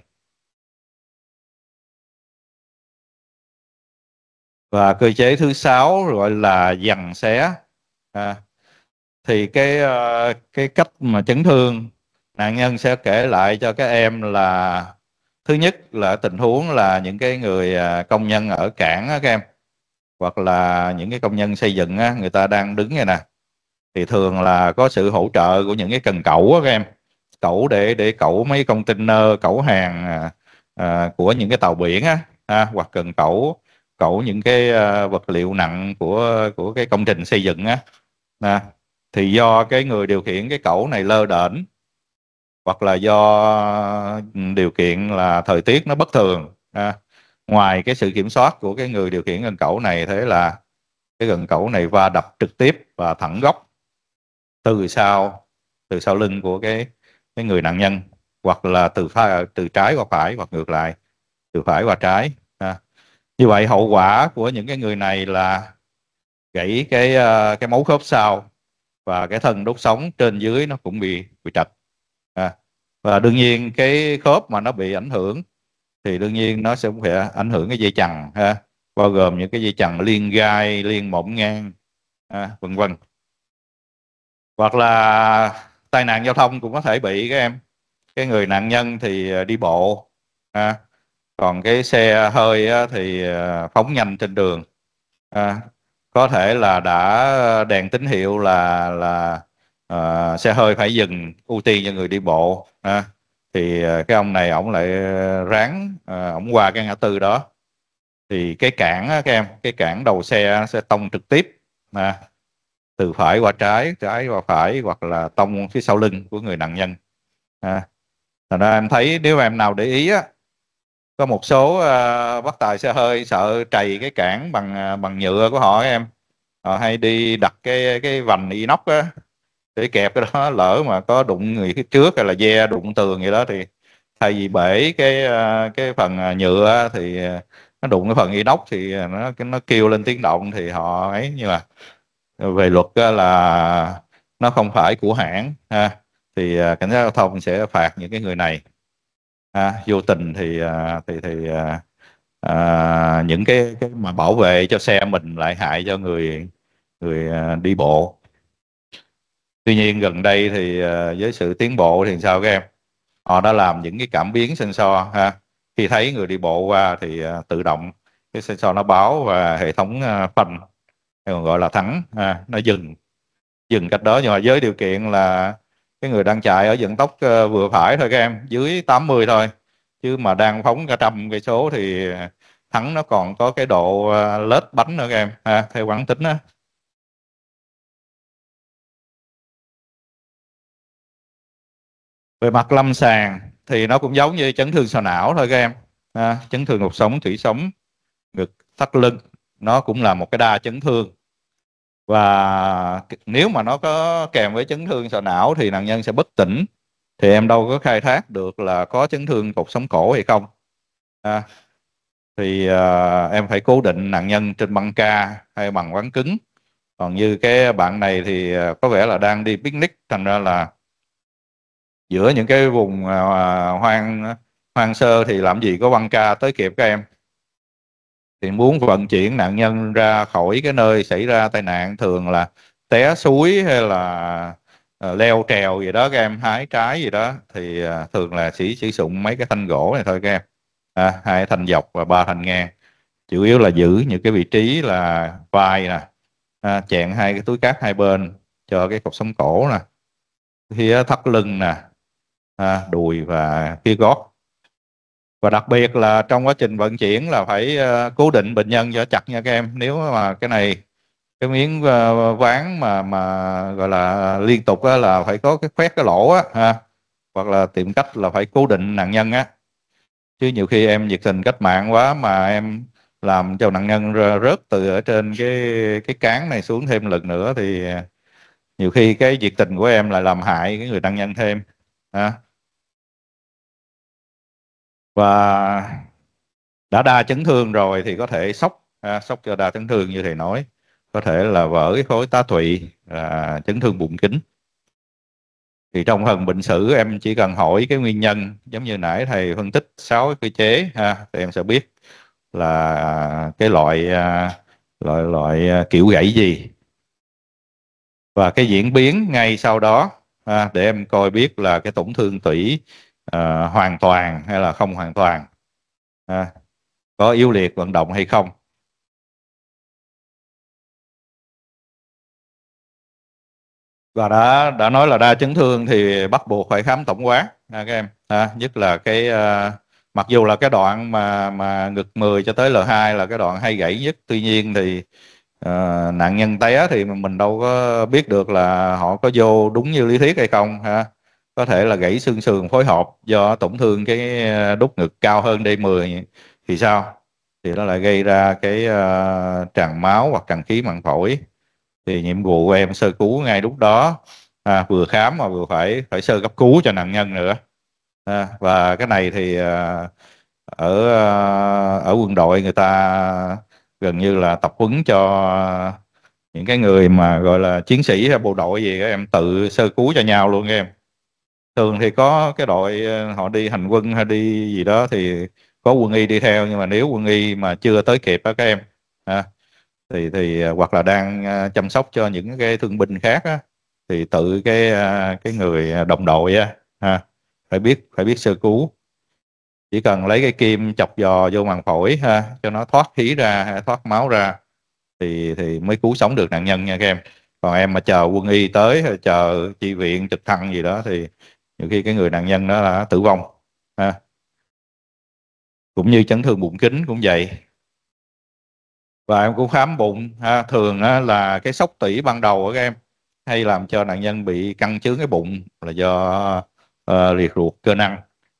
và cơ chế thứ sáu gọi là dằn xé à, thì cái ờ, cái cách mà chấn thương nạn nhân sẽ kể lại cho các em là thứ nhất là tình huống là những cái người à, công nhân ở cảng các em hoặc là những cái công nhân xây dựng á, người ta đang đứng này nè thì thường là có sự hỗ trợ của những cái cần cẩu á các em cẩu để để cẩu mấy container cẩu hàng à, à, của những cái tàu biển á à, hoặc cần cẩu cẩu những cái à, vật liệu nặng của của cái công trình xây dựng á à, thì do cái người điều khiển cái cẩu này lơ đễnh hoặc là do ừ, điều kiện là thời tiết nó bất thường à, ngoài cái sự kiểm soát của cái người điều khiển gần cẩu này thế là cái gần cẩu này va đập trực tiếp và thẳng góc từ sau từ sau lưng của cái cái người nạn nhân hoặc là từ pha, từ trái qua phải hoặc ngược lại từ phải qua trái à. như vậy hậu quả của những cái người này là gãy cái ờ, cái mấu khớp sau và cái thân đốt sống trên dưới nó cũng bị bị trật à. và đương nhiên cái khớp mà nó bị ảnh hưởng thì đương nhiên nó sẽ cũng phải ảnh hưởng cái dây chằng ha bao gồm những cái dây chằng liên gai liên mỏng ngang à, vân vân hoặc là tai nạn giao thông cũng có thể bị các em cái người nạn nhân thì à, đi bộ à, còn cái xe hơi thì à, phóng nhanh trên đường à, có thể là đã đèn tín hiệu là là à, xe hơi phải dừng ưu tiên cho người đi bộ à, thì à, cái ông này ổng lại ráng à, qua cái ngã tư đó thì cái cản các em cái cản đầu xe sẽ tông trực tiếp à, từ phải qua trái trái qua phải hoặc là tông phía sau lưng của người nạn nhân à, thành ra em thấy nếu mà em nào để ý á có một số uh, bác tài xe hơi sợ trầy cái cản bằng à, bằng nhựa của họ em họ hay đi đặt cái cái vành inox á để kẹp cái đó (laughs) lỡ mà có đụng người phía trước hay là ve đụng tường gì đó thì thay vì bể cái à, cái phần nhựa thì nó đụng cái phần inox thì nó nó kêu lên tiếng động thì họ ấy nhưng mà về luật là nó không phải của hãng ha thì à, cảnh sát giao thông sẽ phạt những cái người này ha, vô tình thì à, thì thì à, à, những cái, cái mà bảo vệ cho xe mình lại hại cho người người đi bộ tuy nhiên gần đây thì với sự tiến bộ thì sao các em họ đã làm những cái cảm biến sensor ha khi thấy người đi bộ qua thì tự động cái sensor nó báo và hệ thống phanh hay còn gọi là thẳng à, nó dừng dừng cách đó nhưng mà với điều kiện là cái người đang chạy ở vận tốc ờ, vừa phải thôi các em dưới 80 thôi chứ mà đang phóng cả trăm cây số thì thắng nó còn có cái độ ờ, lết bánh nữa các em à, theo quán tính á về mặt lâm sàng thì nó cũng giống như chấn thương sọ não thôi các em à, chấn thương cuộc sống thủy sống ngực thắt lưng nó cũng là một cái đa chấn thương và nếu mà nó có kèm với chấn thương sọ não thì nạn nhân sẽ bất tỉnh thì em đâu có khai thác được là có chấn thương cột sống cổ hay không à, thì à, em phải cố định nạn nhân trên băng ca hay bằng ván cứng còn như cái bạn này thì à, có vẻ là đang đi picnic thành ra là giữa những cái vùng à, hoang hoang sơ thì làm gì có băng ca tới kịp các em thì muốn vận chuyển nạn nhân ra khỏi cái nơi xảy ra tai nạn thường là té suối hay là ờ, leo trèo gì đó các em hái trái gì đó thì ờ, thường là chỉ sử dụng mấy cái thanh gỗ này thôi các em à, hai thanh dọc và ba thanh ngang chủ yếu là giữ những cái vị trí là vai nè à, chẹn hai cái túi cát hai bên cho cái cột sống cổ nè phía thắt lưng nè à, đùi và phía gót và đặc biệt là trong quá trình vận chuyển là phải ờ, cố định bệnh nhân cho chặt nha các em nếu mà cái này cái miếng ờ, ván mà mà gọi là liên tục á, là phải có cái khoét cái lỗ á ha hoặc là tìm cách là phải cố định nạn nhân á chứ nhiều khi em nhiệt tình cách mạng quá mà em làm cho nạn nhân rớt từ ở trên cái cái cán này xuống thêm lần nữa thì nhiều khi cái nhiệt tình của em lại làm hại cái người nạn nhân thêm ha và đã đa chấn thương rồi thì có thể sốc à, sốc cho đa chấn thương như thầy nói có thể là vỡ cái khối tá tụy là chấn thương bụng kính thì trong phần bệnh sử em chỉ cần hỏi cái nguyên nhân giống như nãy thầy phân tích sáu cơ chế ha thì em sẽ biết là cái loại à, loại loại à, kiểu gãy gì và cái diễn biến ngay sau đó ha, để em coi biết là cái tổn thương tủy Ờ, hoàn toàn hay là không hoàn toàn à, có yếu liệt vận động hay không và đã đã nói là đa chấn thương thì bắt buộc phải khám tổng quát à, các em à, nhất là cái à, mặc dù là cái đoạn mà mà ngực 10 cho tới L2 là cái đoạn hay gãy nhất tuy nhiên thì à, nạn nhân té thì mình đâu có biết được là họ có vô đúng như lý thuyết hay không ha có thể là gãy xương sườn phối hợp do tổn thương cái ờ, đốt ngực cao hơn D10 thì sao thì nó lại gây ra cái uh, tràn máu hoặc tràn khí màng phổi thì nhiệm vụ của em sơ cứu ngay lúc đó à, vừa khám mà vừa phải phải sơ cấp cứu cho nạn nhân nữa à, và cái này thì uh, ở uh, ở quân đội người ta gần như là tập huấn cho những cái người mà gọi là chiến sĩ hay bộ đội gì các em tự sơ cứu cho nhau luôn các em thường thì có cái đội ờ, họ đi hành quân hay đi gì đó thì có quân y đi theo nhưng mà nếu quân y mà chưa tới kịp á các em à, thì thì ờ, hoặc là đang ờ, chăm sóc cho những cái thương binh khác á, thì tự cái cái người đồng đội á, à, phải biết phải biết sơ cứu chỉ cần lấy cái kim chọc giò vô màng phổi ha cho nó thoát khí ra thoát máu ra thì thì mới cứu sống được nạn nhân nha các em còn em mà chờ quân y tới chờ chi viện trực thăng gì đó thì nhiều khi cái người nạn nhân đó là tử vong ha. cũng như chấn thương bụng kính cũng vậy và em cũng khám bụng ha. thường là cái sốc tỉ ban đầu của các em hay làm cho nạn nhân bị căng chướng cái bụng là do uh, liệt ruột cơ năng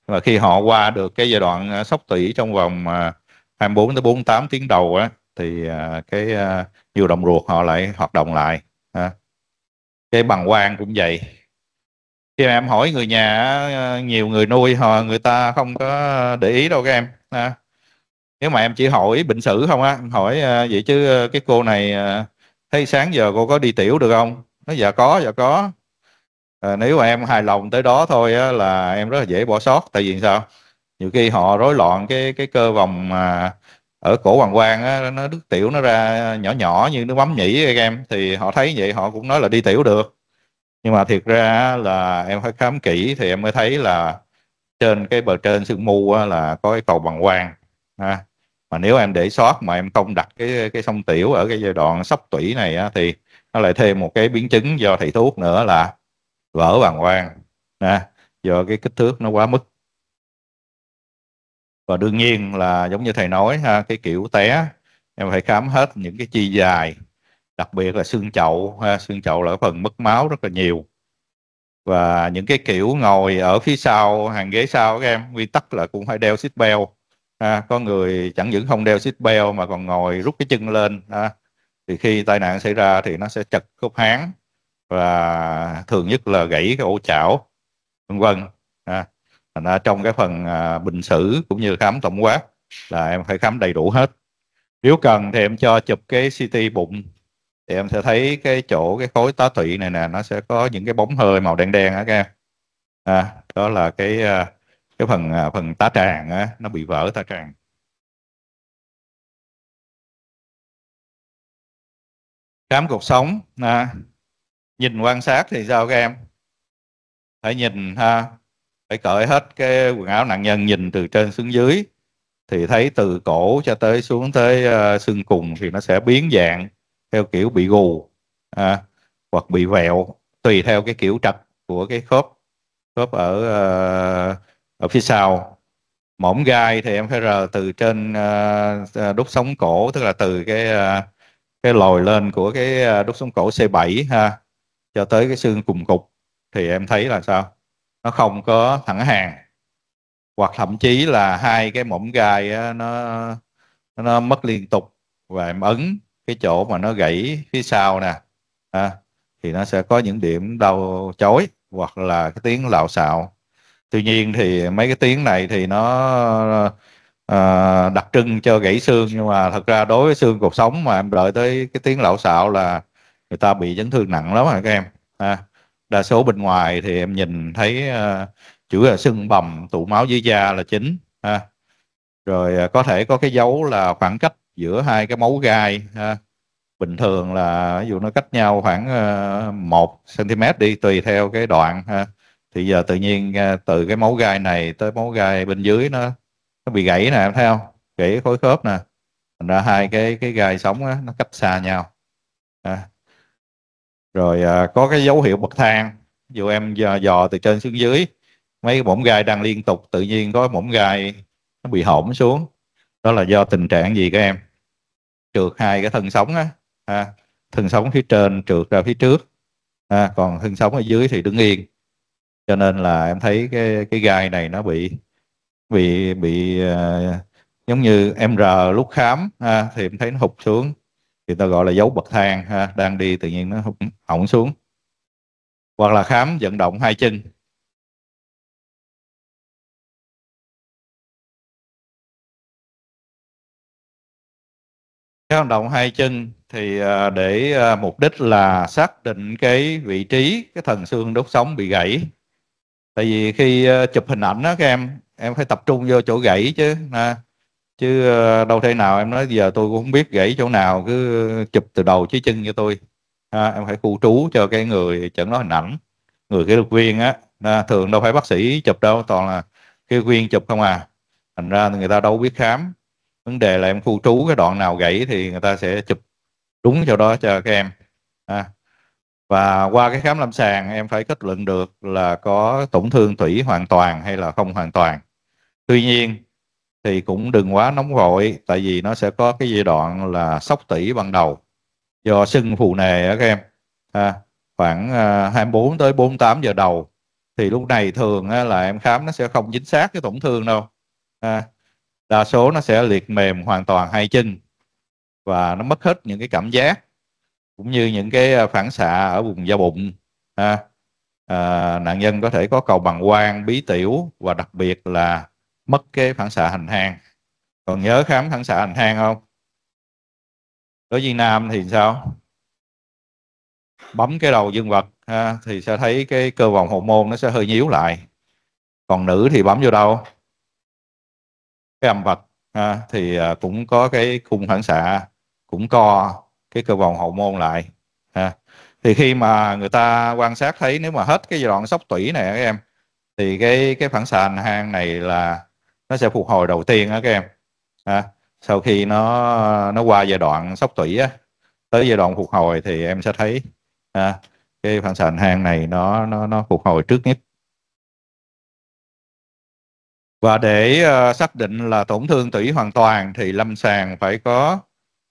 và khi họ qua được cái giai đoạn ờ, sốc tỉ trong vòng uh, ờ, 24 tới 48 tiếng đầu á thì cái uh, nhiều động ruột họ lại hoạt động lại ha. cái bằng quang cũng vậy khi mà em hỏi người nhà nhiều người nuôi họ người ta không có để ý đâu các em à, nếu mà em chỉ hỏi bệnh sử không á em hỏi à, vậy chứ à, cái cô này à, thấy sáng giờ cô có đi tiểu được không nó dạ có dạ có à, nếu mà em hài lòng tới đó thôi á, là em rất là dễ bỏ sót tại vì sao nhiều khi họ rối loạn cái cái cơ vòng mà ở cổ hoàng quan á, nó đứt tiểu nó ra nhỏ nhỏ như nước mắm nhỉ các em thì họ thấy vậy họ cũng nói là đi tiểu được nhưng mà thiệt ra là em phải khám kỹ thì em mới thấy là trên cái bờ trên sương mu là có cái cầu bằng quang ha. mà nếu em để sót mà em không đặt cái cái sông tiểu ở cái giai đoạn sắp tủy này á, thì nó lại thêm một cái biến chứng do thầy thuốc nữa là vỡ bằng quang ha. do cái kích thước nó quá mức và đương nhiên là giống như thầy nói ha cái kiểu té em phải khám hết những cái chi dài đặc biệt là xương chậu ha xương chậu là phần mất máu rất là nhiều và những cái kiểu ngồi ở phía sau hàng ghế sau các em quy tắc là cũng phải đeo seat belt ha. có người chẳng những không đeo seat belt mà còn ngồi rút cái chân lên ha. thì khi tai nạn xảy ra thì nó sẽ chật khớp háng và thường nhất là gãy cái ổ chảo vân vân ha. thành ra trong cái phần à, bình xử cũng như khám tổng quát là em phải khám đầy đủ hết nếu cần thì em cho chụp cái CT bụng thì em sẽ thấy cái chỗ cái khối tá tụy này nè nó sẽ có những cái bóng hơi màu đen đen á các em à, đó là cái à, cái phần à, phần tá tràng á, nó bị vỡ tá tràng khám cuộc sống à, nhìn quan sát thì sao các em phải nhìn ha phải cởi hết cái quần áo nạn nhân nhìn từ trên xuống dưới thì thấy từ cổ cho tới xuống tới uh, xương cùng thì nó sẽ biến dạng theo kiểu bị gù à, hoặc bị vẹo tùy theo cái kiểu trật của cái khớp khớp ở ờ, ở phía sau mỏng gai thì em phải rờ từ trên ờ, ờ, đốt sống cổ tức là từ cái cái lồi lên của cái đốt sống cổ C7 ha cho tới cái xương cùng cục thì em thấy là sao nó không có thẳng hàng hoặc thậm chí là hai cái mỏng gai nó nó mất liên tục và em ấn cái chỗ mà nó gãy phía sau nè à, thì nó sẽ có những điểm đau chói hoặc là cái tiếng lạo xạo tuy nhiên thì mấy cái tiếng này thì nó à, đặc trưng cho gãy xương nhưng mà thật ra đối với xương cột sống mà em đợi tới cái tiếng lạo xạo là người ta bị chấn thương nặng lắm hả các em à, đa số bên ngoài thì em nhìn thấy à, ờ, chủ là sưng bầm tụ máu dưới da là chính à, rồi ờ, có thể có cái dấu là khoảng cách giữa hai cái mấu gai ha. bình thường là ví dụ nó cách nhau khoảng 1 ờ, cm đi tùy theo cái đoạn ha thì giờ tự nhiên ờ, từ cái mấu gai này tới mấu gai bên dưới nó nó bị gãy nè em thấy không gãy khối khớp nè thành ra hai cái cái gai sống đó, nó cách xa nhau à. rồi ờ, có cái dấu hiệu bậc thang dù em dò, dò từ trên xuống dưới mấy cái mỏm gai đang liên tục tự nhiên có mỏm gai nó bị hỏng xuống đó là do tình trạng gì các em trượt hai cái thân sống á à, thân sống phía trên trượt ra phía trước ha à, còn thân sống ở dưới thì đứng yên cho nên là em thấy cái cái gai này nó bị bị bị uh, giống như em rờ lúc khám ha, à, thì em thấy nó hụt xuống thì ta gọi là dấu bậc thang ha, đang đi tự nhiên nó hụt hỏng xuống hoặc là khám vận động hai chân cái hoạt động hai chân thì à, để à, mục đích là xác định cái vị trí cái thần xương đốt sống bị gãy tại vì khi à, chụp hình ảnh đó các em em phải tập trung vô chỗ gãy chứ chứ đâu thể nào em nói giờ tôi cũng không biết gãy chỗ nào cứ chụp từ đầu chí chân cho tôi à, em phải khu trú cho cái người chẩn đoán hình ảnh người kỹ thuật viên á à, thường đâu phải bác sĩ chụp đâu toàn là kỹ thuật viên chụp không à thành ra người ta đâu biết khám vấn đề là em khu trú cái đoạn nào gãy thì người ta sẽ chụp đúng chỗ đó cho các em à. và qua cái khám lâm sàng em phải kết luận được là có tổn thương thủy hoàn toàn hay là không hoàn toàn tuy nhiên thì cũng đừng quá nóng vội tại vì nó sẽ có cái giai đoạn là sốc tủy ban đầu do sưng phù nề á các em à, khoảng à, 24 tới 48 giờ đầu thì lúc này thường là em khám nó sẽ không chính xác cái tổn thương đâu à, đa số nó sẽ liệt mềm hoàn toàn hai chân và nó mất hết những cái cảm giác cũng như những cái à, phản xạ ở vùng da bụng ha. À, nạn nhân có thể có cầu bằng quang bí tiểu và đặc biệt là mất cái phản xạ hành hang còn nhớ khám phản xạ hành hang không đối với nam thì sao bấm cái đầu dương vật ha, thì sẽ thấy cái cơ vòng hậu môn nó sẽ hơi nhíu lại còn nữ thì bấm vô đâu cái âm vật à, thì cũng có cái khung phản xạ cũng co cái cơ vòng hậu môn lại à, thì khi mà người ta quan sát thấy nếu mà hết cái giai đoạn sốc tủy này các em thì cái cái phản xạ hang này là nó sẽ phục hồi đầu tiên á các em à, sau khi nó nó qua giai đoạn sốc tủy á, tới giai đoạn phục hồi thì em sẽ thấy à, cái phản xạ hang này nó nó nó phục hồi trước nhất và để uh, xác định là tổn thương tủy hoàn toàn thì lâm sàng phải có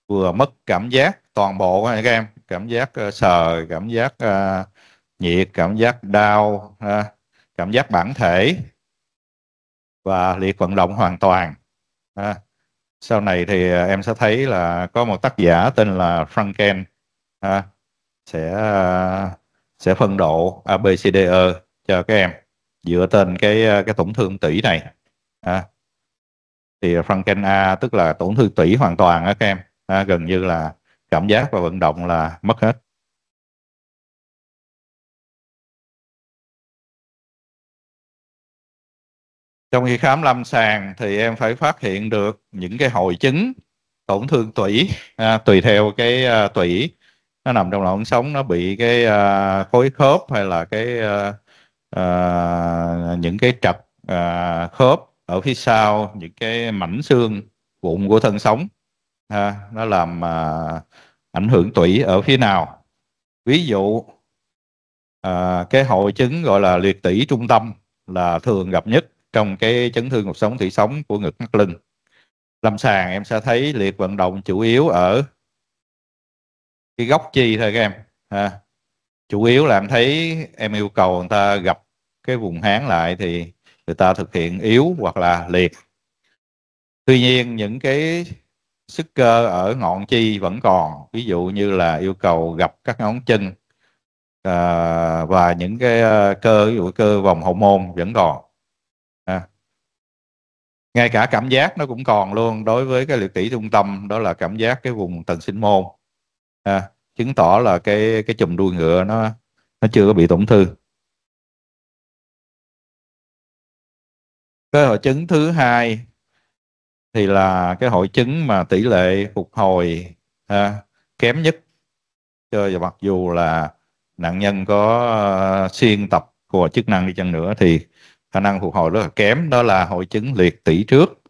vừa mất cảm giác toàn bộ các em cảm giác uh, sờ cảm giác uh, nhiệt cảm giác đau uh, cảm giác bản thể và liệt vận động hoàn toàn uh, sau này thì uh, em sẽ thấy là có một tác giả tên là Franken uh, sẽ uh, sẽ phân độ ABCDE cho các em dựa trên cái cái tổn thương tủy này à, thì Franken A tức là tổn thương tủy hoàn toàn các em à, gần như là cảm giác và vận động là mất hết trong khi khám lâm sàng thì em phải phát hiện được những cái hội chứng tổn thương tủy à, tùy theo cái à, tủy nó nằm trong lỗ sống nó bị cái à, khối khớp hay là cái à, à, những cái trật à, khớp ở phía sau những cái mảnh xương vụn của thân sống ha, nó làm à, ảnh hưởng tủy ở phía nào ví dụ à, cái hội chứng gọi là liệt tủy trung tâm là thường gặp nhất trong cái chấn thương cuộc sống thủy sống của ngực mắt lưng lâm sàng em sẽ thấy liệt vận động chủ yếu ở cái góc chi thôi các em ha. chủ yếu là em thấy em yêu cầu người ta gặp cái vùng háng lại thì người ta thực hiện yếu hoặc là liệt tuy nhiên những cái sức cơ ở ngọn chi vẫn còn ví dụ như là yêu cầu gặp các ngón chân à, và những cái ờ, cơ ví dụ cơ vòng hậu môn vẫn còn à. ngay cả cảm giác nó cũng còn luôn đối với cái liệt tỷ trung tâm đó là cảm giác cái vùng tần sinh môn à, chứng tỏ là cái cái chùm đuôi ngựa nó nó chưa có bị tổn thương cái hội chứng thứ hai thì là cái hội chứng mà tỷ lệ phục hồi ha, à, kém nhất cho mặc dù là nạn nhân có uh, à, xuyên tập của chức năng đi chăng nữa thì khả năng phục hồi rất là kém đó là hội chứng liệt tỷ trước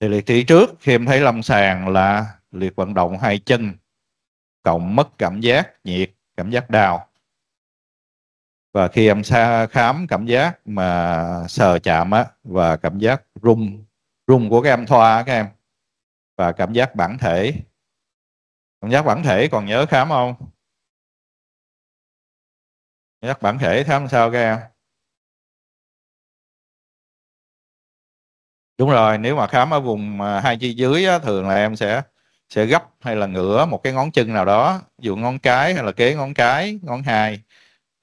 thì liệt tỷ trước khi em thấy lâm sàng là liệt vận động hai chân cộng mất cảm giác nhiệt cảm giác đau và khi em xa khám cảm giác mà sờ chạm á và cảm giác rung rung của các em thoa các em và cảm giác bản thể cảm giác bản thể còn nhớ khám không cảm giác bản thể khám sao các em đúng rồi nếu mà khám ở vùng à, hai chi dưới á, thường là em sẽ sẽ gấp hay là ngửa một cái ngón chân nào đó dụ ngón cái hay là kế ngón cái ngón hai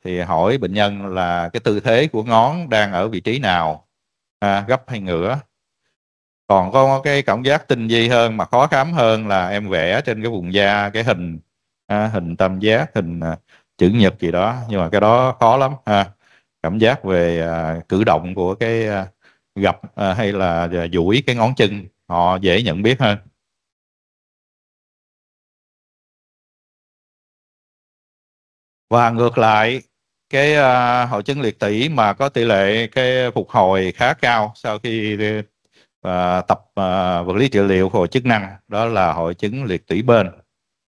thì hỏi bệnh nhân là cái tư thế của ngón đang ở vị trí nào à, gấp hay ngửa còn có cái cảm giác tinh vi hơn mà khó khám hơn là em vẽ trên cái vùng da cái hình à, hình tam giác hình à, chữ nhật gì đó nhưng mà cái đó khó lắm ha à, cảm giác về à, cử động của cái à, gập à, hay là à, duỗi cái ngón chân họ dễ nhận biết hơn và ngược lại cái uh, hội chứng liệt tỷ mà có tỷ lệ cái phục hồi khá cao sau khi uh, tập uh, vật lý trị liệu hồi chức năng đó là hội chứng liệt tỷ bên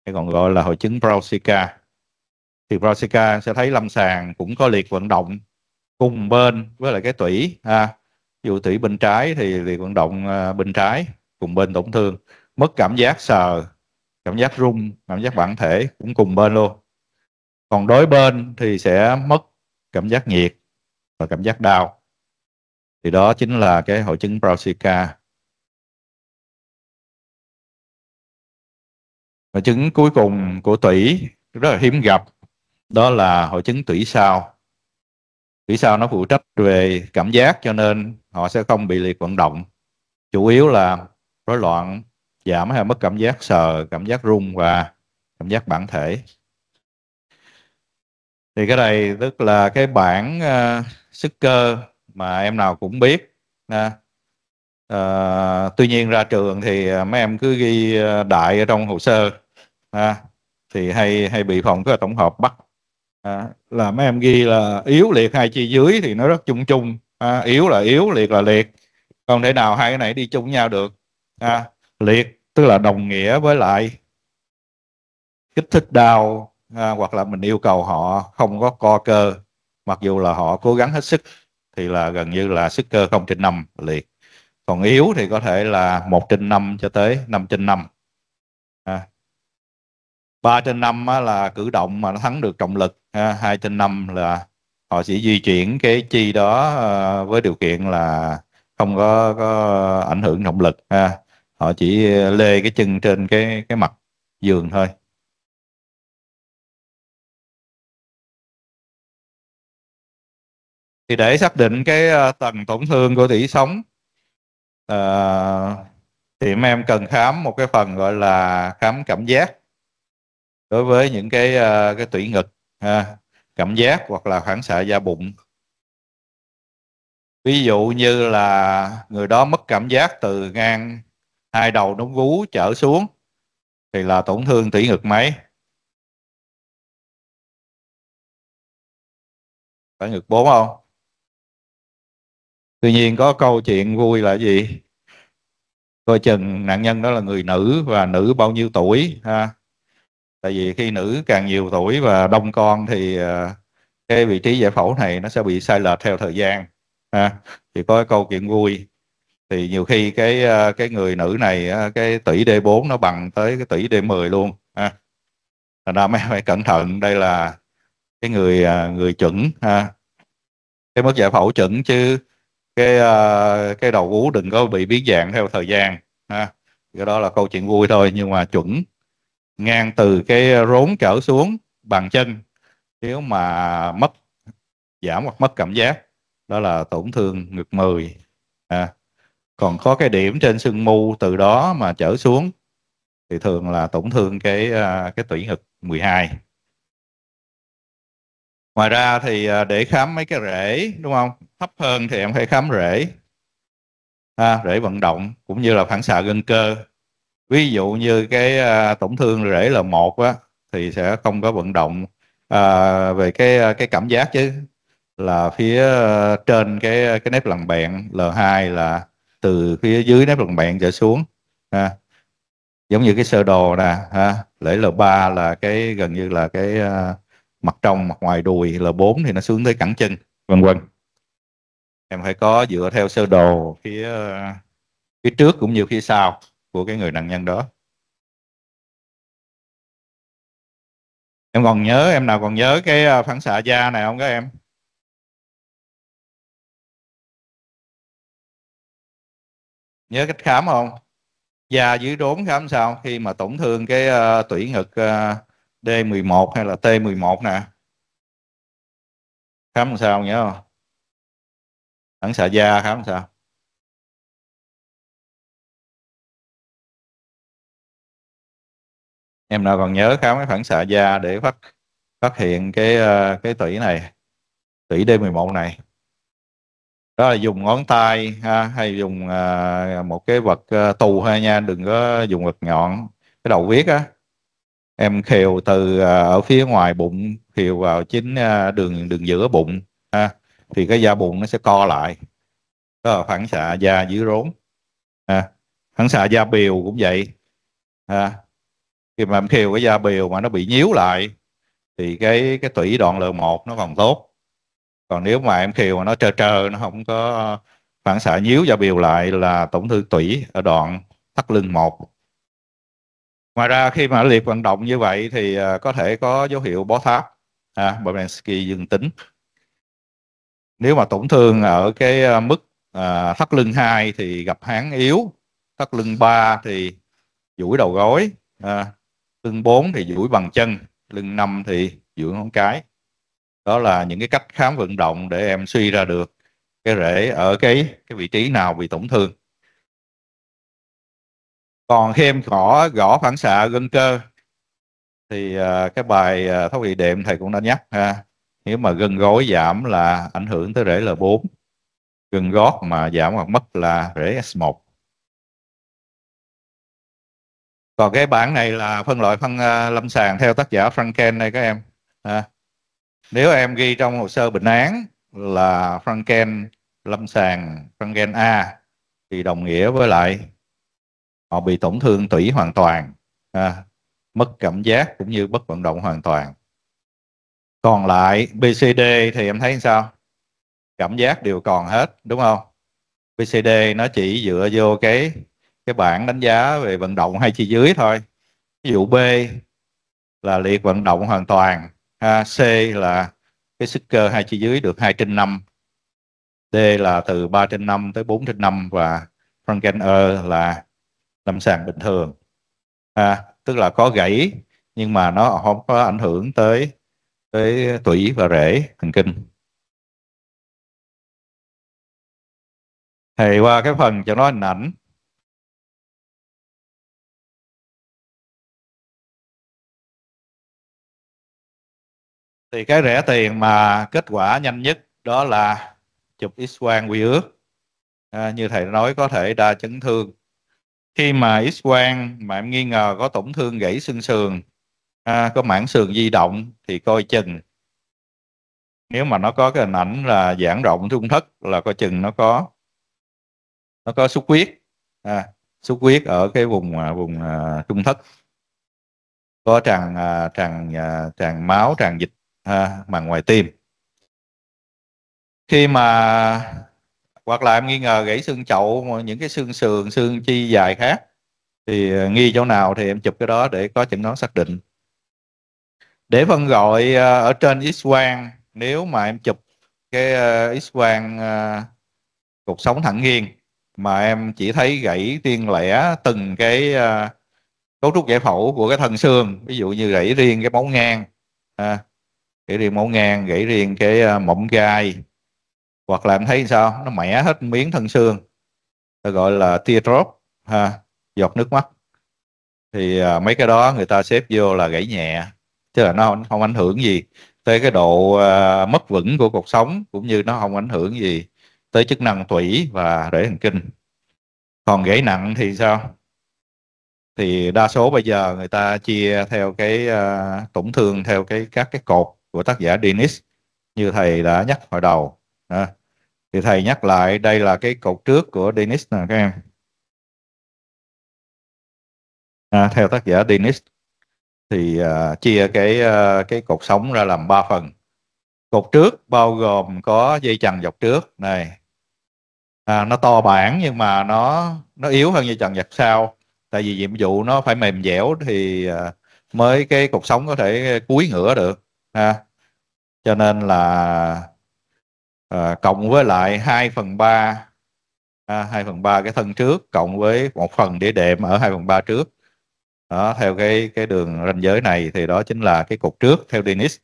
hay còn gọi là hội chứng Brousika thì Brousika sẽ thấy lâm sàng cũng có liệt vận động cùng bên với lại cái tủy ha à, dù tủy bên trái thì liệt vận động uh, bên trái cùng bên tổn thương mất cảm giác sờ cảm giác rung cảm giác bản thể cũng cùng bên luôn còn đối bên thì sẽ mất cảm giác nhiệt và cảm giác đau thì đó chính là cái hội chứng brown hội chứng cuối cùng của tủy rất là hiếm gặp đó là hội chứng tủy sao tủy sao nó phụ trách về cảm giác cho nên họ sẽ không bị liệt vận động chủ yếu là rối loạn giảm hay mất cảm giác sờ cảm giác rung và cảm giác bản thể thì cái này tức là cái bảng uh, sức cơ mà em nào cũng biết ha. Uh, ờ, tuy nhiên ra trường thì ờ, mấy em cứ ghi ờ, đại ở trong hồ sơ ha. thì hay hay bị phòng cái tổng hợp bắt à, là mấy em ghi là yếu liệt hai chi dưới thì nó rất chung chung à, yếu là yếu liệt là liệt còn thể nào hai cái này đi chung nhau được à, liệt tức là đồng nghĩa với lại kích thích đau à, hoặc là mình yêu cầu họ không có co cơ mặc dù là họ cố gắng hết sức thì là gần như là sức cơ không trên năm liệt còn yếu thì có thể là một trên năm cho tới năm trên năm à, ba trên năm là cử động mà nó thắng được trọng lực hai trên năm là họ chỉ di chuyển cái chi đó ờ, với điều kiện là không có, có ảnh hưởng trọng lực ha. họ chỉ lê cái chân trên cái cái mặt giường thôi thì để xác định cái ờ, tầng tổn thương của tủy sống à, thì em em cần khám một cái phần gọi là khám cảm giác đối với những cái ờ, cái tủy ngực ha, cảm giác hoặc là phản xạ da bụng ví dụ như là người đó mất cảm giác từ ngang hai đầu đống vú trở xuống thì là tổn thương tủy ngực mấy phải ngực bốn không tuy nhiên có câu chuyện vui là gì coi chừng nạn nhân đó là người nữ và nữ bao nhiêu tuổi ha tại vì khi nữ càng nhiều tuổi và đông con thì ờ, cái vị trí giải phẫu này nó sẽ bị sai lệch theo thời gian ha thì có câu chuyện vui thì nhiều khi cái ờ, cái người nữ này ờ, cái tỷ D4 nó bằng tới cái tỷ D10 luôn ha thành ra mấy phải cẩn thận đây là cái người người chuẩn ha cái mức giải phẫu chuẩn chứ cái uh, cái đầu vú đừng có bị biến dạng theo thời gian ha cái đó là câu chuyện vui thôi nhưng mà chuẩn ngang từ cái rốn trở xuống bàn chân nếu mà mất giảm hoặc mất cảm giác đó là tổn thương ngực mười, à. còn có cái điểm trên sưng mu từ đó mà trở xuống thì thường là tổn thương cái ờ, cái tủy ngực 12 ngoài ra thì ờ, để khám mấy cái rễ đúng không thấp hơn thì em phải khám rễ ha, rễ vận động cũng như là phản xạ gân cơ ví dụ như cái à, tổn thương rễ là một á thì sẽ không có vận động à, về cái à, cái cảm giác chứ là phía à, trên cái à, cái nếp lằn bẹn L2 là từ phía dưới nếp lằn bẹn trở xuống ha. giống như cái sơ đồ nè ha lễ L3 là cái gần như là cái uh, mặt trong mặt ngoài đùi L4 thì nó xuống tới cẳng chân vân vân em phải có dựa theo sơ đồ phía ờ, phía trước cũng như phía sau của cái người nạn nhân đó em còn nhớ em nào còn nhớ cái ờ, phản xạ da này không các em nhớ cách khám không da dưới đốn khám sao khi mà tổn thương cái uh, tủy ngực D11 hay là T11 nè khám làm sao nhớ không phản xạ da khám sao em nào còn nhớ khám cái phản xạ da để phát phát hiện cái ờ, cái tủy này tủy D11 này đó là dùng ngón tay ha, hay dùng ờ, một cái vật ờ, tù thôi nha đừng có dùng vật nhọn cái đầu viết á em khều từ ở phía ngoài bụng khều vào chính đường đường giữa bụng ha thì cái da bụng nó sẽ co lại đó là phản xạ da dưới rốn à, phản xạ da bìu cũng vậy à, khi mà khiều cái da bìu mà nó bị nhíu lại thì cái cái tủy đoạn lợn một nó còn tốt còn nếu mà em khiều mà nó trơ trơ nó không có phản xạ nhíu da bìu lại là tổn thương tủy ở đoạn thắt lưng một. ngoài ra khi mà liệt vận động như vậy thì à, có thể có dấu hiệu bó tháp à, Bobensky dương tính nếu mà tổn thương ở cái ờ, mức à, thắt lưng 2 thì gặp háng yếu thắt lưng 3 thì duỗi đầu gối à, lưng 4 thì duỗi bằng chân lưng 5 thì duỗi ngón cái đó là những cái cách khám vận động để em suy ra được cái rễ ở cái cái vị trí nào bị tổn thương còn khi em gõ gõ phản xạ gân cơ thì à, cái bài à, thấu vị đệm thầy cũng đã nhắc ha nếu mà gân gối giảm là ảnh hưởng tới rễ L4 gân gót mà giảm hoặc mất là rễ S1 còn cái bảng này là phân loại phân uh, lâm sàng theo tác giả Franken đây các em à, nếu em ghi trong hồ sơ bệnh án là Franken lâm sàng Franken A thì đồng nghĩa với lại họ bị tổn thương tủy hoàn toàn à, mất cảm giác cũng như bất vận động hoàn toàn còn lại BCD thì em thấy sao cảm giác đều còn hết đúng không BCD nó chỉ dựa vô cái cái bảng đánh giá về vận động hay chi dưới thôi ví dụ B là liệt vận động hoàn toàn ha, C là cái sức cơ hai chi dưới được 2 trên 5 D là từ 3 trên 5 tới 4 trên 5 và Franken E er là lâm sàng bình thường à, tức là có gãy nhưng mà nó không có ảnh hưởng tới tới tủy và rễ thần kinh Thầy qua cái phần cho nó hình ảnh thì cái rẻ tiền mà kết quả nhanh nhất đó là chụp x quang quy ước à, như thầy nói có thể đa chấn thương khi mà x quang mà em nghi ngờ có tổn thương gãy xương sườn à, có mảng sườn di động thì coi chừng nếu mà nó có cái hình ảnh là giãn rộng trung thất là coi chừng nó có nó có xuất huyết à, xuất huyết ở cái vùng à, vùng à, trung thất có tràn à, tràn à, tràn máu tràn dịch à, màng ngoài tim khi mà hoặc là em nghi ngờ gãy xương chậu những cái xương sườn xương chi dài khác thì nghi chỗ nào thì em chụp cái đó để có chẩn đoán xác định để phân gọi ờ, ở trên x quang nếu mà em chụp cái ờ, x quang ờ, cuộc sống thẳng nghiêng mà em chỉ thấy gãy riêng lẻ từng cái cấu trúc giải phẫu của cái thân xương ví dụ như gãy riêng cái móng ngang à, gãy riêng móng ngang gãy riêng cái mỏng gai hoặc là em thấy sao nó mẻ hết miếng thân xương ta gọi là tear drop ha, giọt nước mắt thì à, mấy cái đó người ta xếp vô là gãy nhẹ chứ là nó không, không ảnh hưởng gì tới cái độ uh, mất vững của cuộc sống cũng như nó không ảnh hưởng gì tới chức năng tủy và rễ thần kinh còn gãy nặng thì sao thì đa số bây giờ người ta chia theo cái uh, tổn thương theo cái các cái cột của tác giả Dennis như thầy đã nhắc hồi đầu à. thì thầy nhắc lại đây là cái cột trước của Dennis nè các em à, theo tác giả Dennis thì uh, chia cái uh, cái cột sống ra làm ba phần cột trước bao gồm có dây chằng dọc trước này à, nó to bản nhưng mà nó nó yếu hơn dây chằng dọc sau tại vì nhiệm vụ nó phải mềm dẻo thì uh, mới cái cột sống có thể cúi ngửa được ha cho nên là à, cộng với lại 2 phần 3 à, 2 phần 3 cái thân trước cộng với một phần để đệm ở 2 phần 3 trước đó, theo cái cái đường ranh giới này thì đó chính là cái cột trước theo Dennis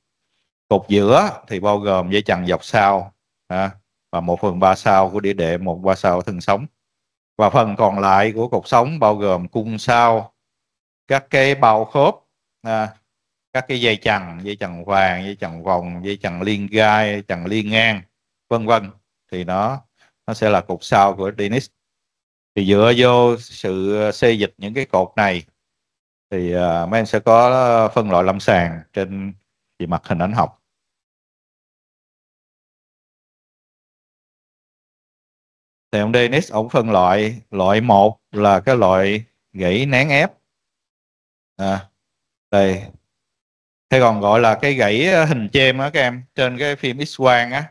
cột giữa thì bao gồm dây chằng dọc sau à, và một phần ba sau của đĩa đệm một ba sau thân sống và phần còn lại của cột sống bao gồm cung sao các cái bao khớp à, các cái dây chằng dây chằng vàng dây chằng vòng dây chằng liên gai chằng liên ngang vân vân thì nó nó sẽ là cột sau của Dennis thì dựa vô sự ờ, xê dịch những cái cột này thì uh, mấy anh sẽ có ờ, phân loại lâm sàng trên về mặt hình ảnh học thì ông Dennis ông phân loại loại một là cái loại gãy nén ép à, đây hay còn gọi là cái gãy ờ, hình chêm á các em trên cái phim X quang á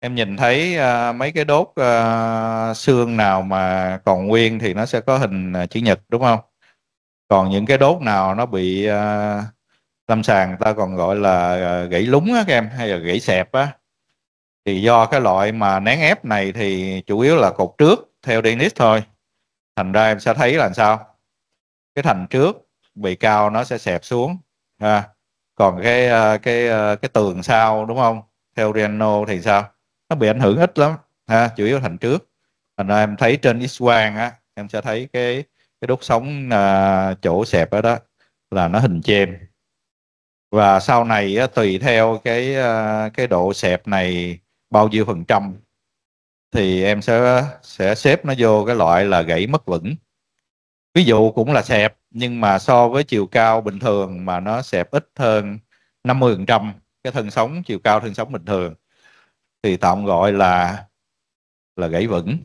em nhìn thấy uh, mấy cái đốt uh, xương nào mà còn nguyên thì nó sẽ có hình chữ nhật đúng không còn những cái đốt nào nó bị à, lâm sàng ta còn gọi là à, gãy lúng á các em hay là gãy xẹp á thì do cái loại mà nén ép này thì chủ yếu là cột trước theo Dennis thôi thành ra em sẽ thấy là sao cái thành trước bị cao nó sẽ xẹp xuống ha còn cái à, cái à, cái tường sau đúng không theo Reno thì sao nó bị ảnh hưởng ít lắm ha chủ yếu thành trước thành ra em thấy trên x quang á em sẽ thấy cái cái đốt sống à, chỗ xẹp đó đó là nó hình chêm và sau này á, tùy theo cái à, cái độ xẹp này bao nhiêu phần trăm thì em sẽ sẽ xếp nó vô cái loại là gãy mất vững ví dụ cũng là xẹp nhưng mà so với chiều cao bình thường mà nó xẹp ít hơn 50% cái thân sống chiều cao thân sống bình thường thì tạm gọi là là gãy vững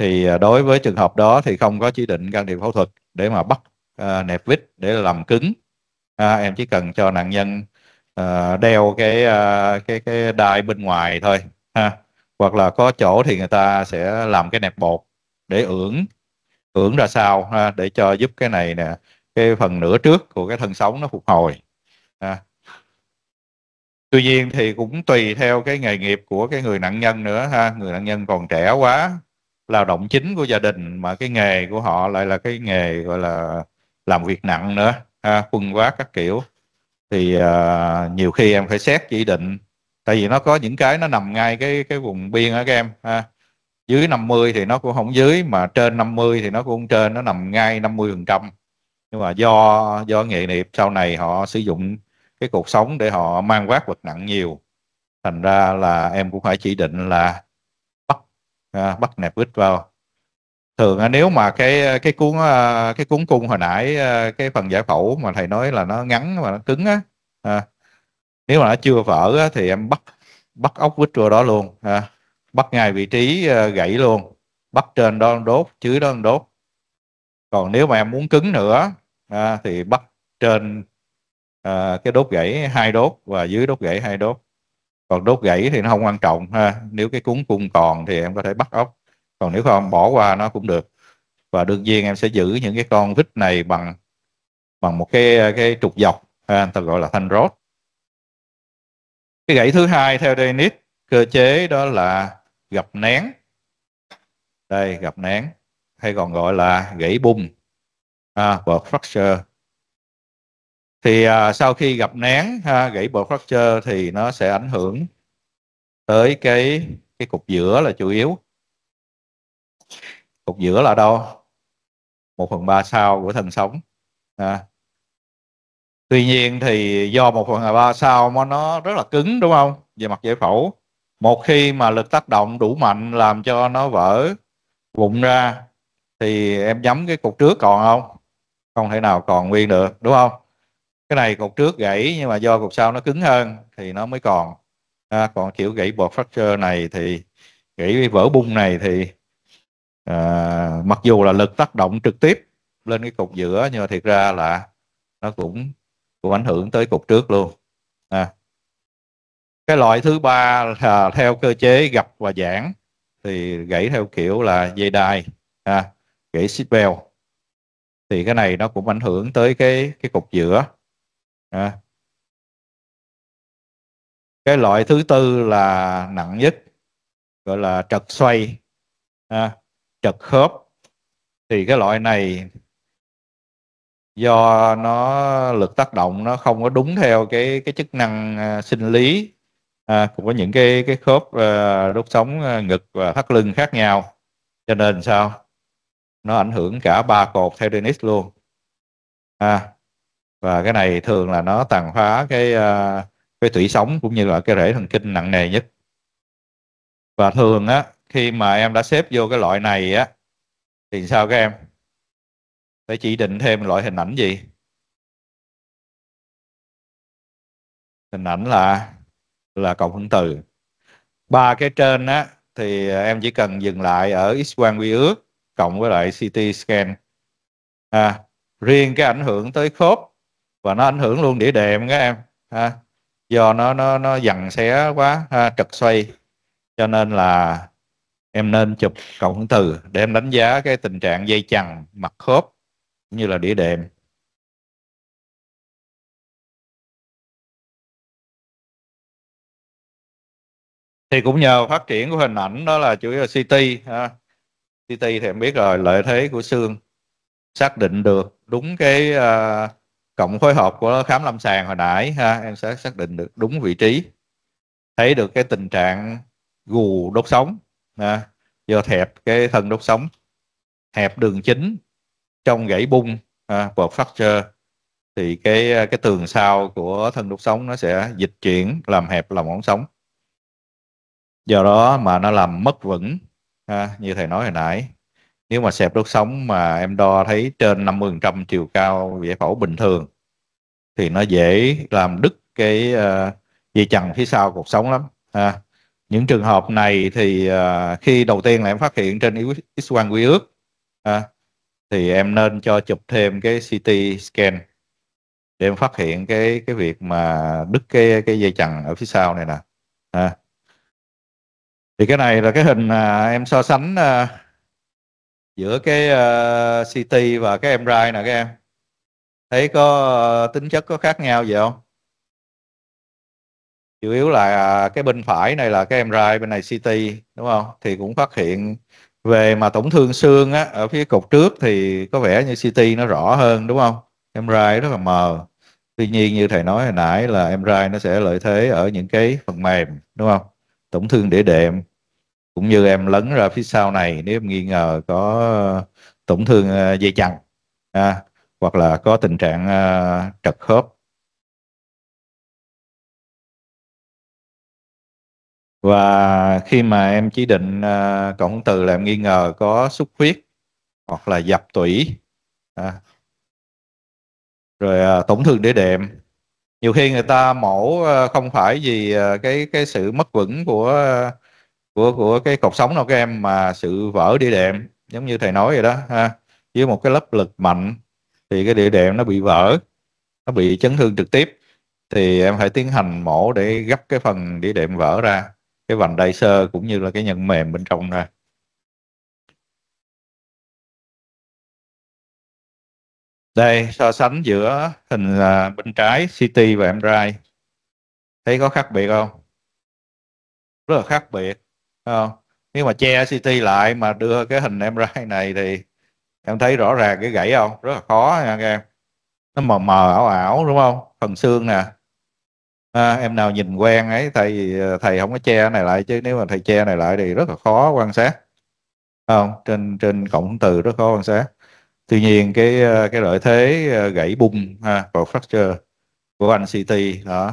thì à, đối với trường hợp đó thì không có chỉ định can thiệp phẫu thuật để mà bắt uh, nẹp vít để làm cứng à, em chỉ cần cho nạn nhân uh, đeo cái uh, cái cái đai bên ngoài thôi ha hoặc là có chỗ thì người ta sẽ làm cái nẹp bột để ưỡng ưỡng ra sau ha, để cho giúp cái này nè cái phần nửa trước của cái thân sống nó phục hồi ha. tuy nhiên thì cũng tùy theo cái nghề nghiệp của cái người nạn nhân nữa ha người nạn nhân còn trẻ quá lao động chính của gia đình mà cái nghề của họ lại là cái nghề gọi là làm việc nặng nữa ha, quân vác các kiểu thì uh, nhiều khi em phải xét chỉ định tại vì nó có những cái nó nằm ngay cái cái vùng biên ở các em ha. dưới 50 thì nó cũng không dưới mà trên 50 thì nó cũng trên nó nằm ngay 50 phần trăm nhưng mà do do nghề nghiệp sau này họ sử dụng cái cuộc sống để họ mang vác vật nặng nhiều thành ra là em cũng phải chỉ định là à, bắt nẹp vít vào thường nếu mà cái cái cuốn à, cái cuốn cung hồi nãy à, cái phần giải phẫu mà thầy nói là nó ngắn và nó cứng á à, nếu mà nó chưa vỡ á, thì em bắt bắt ốc vít vào đó luôn à, bắt ngay vị trí à, gãy luôn bắt trên đó đốt dưới đó đốt còn nếu mà em muốn cứng nữa à, thì bắt trên à, cái đốt gãy hai đốt và dưới đốt gãy hai đốt còn đốt gãy thì nó không quan trọng ha nếu cái cuốn cung còn thì em có thể bắt ốc còn nếu không bỏ qua nó cũng được và đương nhiên em sẽ giữ những cái con vít này bằng bằng một cái cái trục dọc ha, ta gọi là thanh rốt cái gãy thứ hai theo Dennis cơ chế đó là gập nén đây gập nén hay còn gọi là gãy bung à, work fracture thì à, sau khi gặp nén ha, gãy bộ fracture thì nó sẽ ảnh hưởng tới cái cái cục giữa là chủ yếu cục giữa là đâu một phần ba sau của thân sống à. tuy nhiên thì do một phần ba sau mà nó rất là cứng đúng không về mặt giải phẫu một khi mà lực tác động đủ mạnh làm cho nó vỡ vụn ra thì em nhắm cái cục trước còn không không thể nào còn nguyên được đúng không cái này cột trước gãy nhưng mà do cột sau nó cứng hơn thì nó mới còn à, còn kiểu gãy bột fracture này thì gãy vỡ bung này thì à, mặc dù là lực tác động trực tiếp lên cái cột giữa nhưng mà thiệt ra là nó cũng cũng ảnh hưởng tới cột trước luôn à. cái loại thứ ba là theo cơ chế gập và giãn thì gãy theo kiểu là dây đai à, gãy seatbelt thì cái này nó cũng ảnh hưởng tới cái cái cục giữa à. cái loại thứ tư là nặng nhất gọi là trật xoay à, trật khớp thì cái loại này do nó lực tác động nó không có đúng theo cái cái chức năng à, sinh lý à, cũng có những cái cái khớp à, đốt sống à, ngực và thắt lưng khác nhau cho nên sao nó ảnh hưởng cả ba cột theo Dennis luôn à, và cái này thường là nó tàn phá cái à, cái tủy sống cũng như là cái rễ thần kinh nặng nề nhất và thường á khi mà em đã xếp vô cái loại này á thì sao các em phải chỉ định thêm loại hình ảnh gì hình ảnh là là cộng hưởng từ ba cái trên á thì em chỉ cần dừng lại ở x quang quy ước cộng với lại CT scan à, riêng cái ảnh hưởng tới khớp và nó ảnh hưởng luôn đĩa đệm các em ha do nó nó nó dằn xé quá ha, trật xoay cho nên là em nên chụp cộng hưởng từ để em đánh giá cái tình trạng dây chằng mặt khớp cũng như là đĩa đệm thì cũng nhờ phát triển của hình ảnh đó là chủ yếu là CT ha. CT thì em biết rồi lợi thế của xương xác định được đúng cái uh, cộng phối hợp của khám lâm sàng hồi nãy ha em sẽ xác định được đúng vị trí thấy được cái tình trạng gù đốt sống ha, do hẹp cái thân đốt sống hẹp đường chính trong gãy bung ha, fracture thì cái cái tường sau của thân đốt sống nó sẽ dịch chuyển làm hẹp lòng ống sống do đó mà nó làm mất vững ha, như thầy nói hồi nãy nếu mà xẹp đốt sống mà em đo thấy trên 50% chiều cao giải phẫu bình thường thì nó dễ làm đứt cái uh, dây chằng phía sau cuộc sống lắm ha những trường hợp này thì uh, khi đầu tiên là em phát hiện trên x quang quy ước ha, thì em nên cho chụp thêm cái CT scan để em phát hiện cái cái việc mà đứt cái cái dây chằng ở phía sau này nè ha. thì cái này là cái hình uh, em so sánh uh, giữa cái uh, ờ, CT và cái MRI nè các em thấy có uh, tính chất có khác nhau gì không chủ yếu là cái bên phải này là cái MRI bên này CT đúng không thì cũng phát hiện về mà tổn thương xương á, ở phía cột trước thì có vẻ như CT nó rõ hơn đúng không MRI rất là mờ tuy nhiên như thầy nói hồi nãy là MRI nó sẽ lợi thế ở những cái phần mềm đúng không tổn thương để đệm cũng như em lấn ra phía sau này nếu em nghi ngờ có tổn thương ờ, dây chằng à, hoặc là có tình trạng à, trật khớp và khi mà em chỉ định à, ờ, cộng từ là em nghi ngờ có xuất huyết hoặc là dập tủy à, rồi à, tổn thương đĩa đệm nhiều khi người ta mổ không phải vì cái cái sự mất vững của của của cái cột sống nào các em mà sự vỡ địa đệm giống như thầy nói vậy đó ha với một cái lớp lực mạnh thì cái địa đệm nó bị vỡ nó bị chấn thương trực tiếp thì em phải tiến hành mổ để gấp cái phần địa đệm vỡ ra cái vành đai sơ cũng như là cái nhân mềm bên trong ra đây so sánh giữa hình bên trái CT và MRI thấy có khác biệt không rất là khác biệt không? nếu mà che CT lại mà đưa cái hình em MRI này thì em thấy rõ ràng cái gãy không rất là khó nha các em nó mờ mờ ảo ảo đúng không phần xương nè à, em nào nhìn quen ấy thầy thầy không có che này lại chứ nếu mà thầy che này lại thì rất là khó quan sát không trên trên cộng từ rất khó quan sát tuy nhiên cái cái lợi thế ờ, gãy bung ha vào fracture của anh CT đó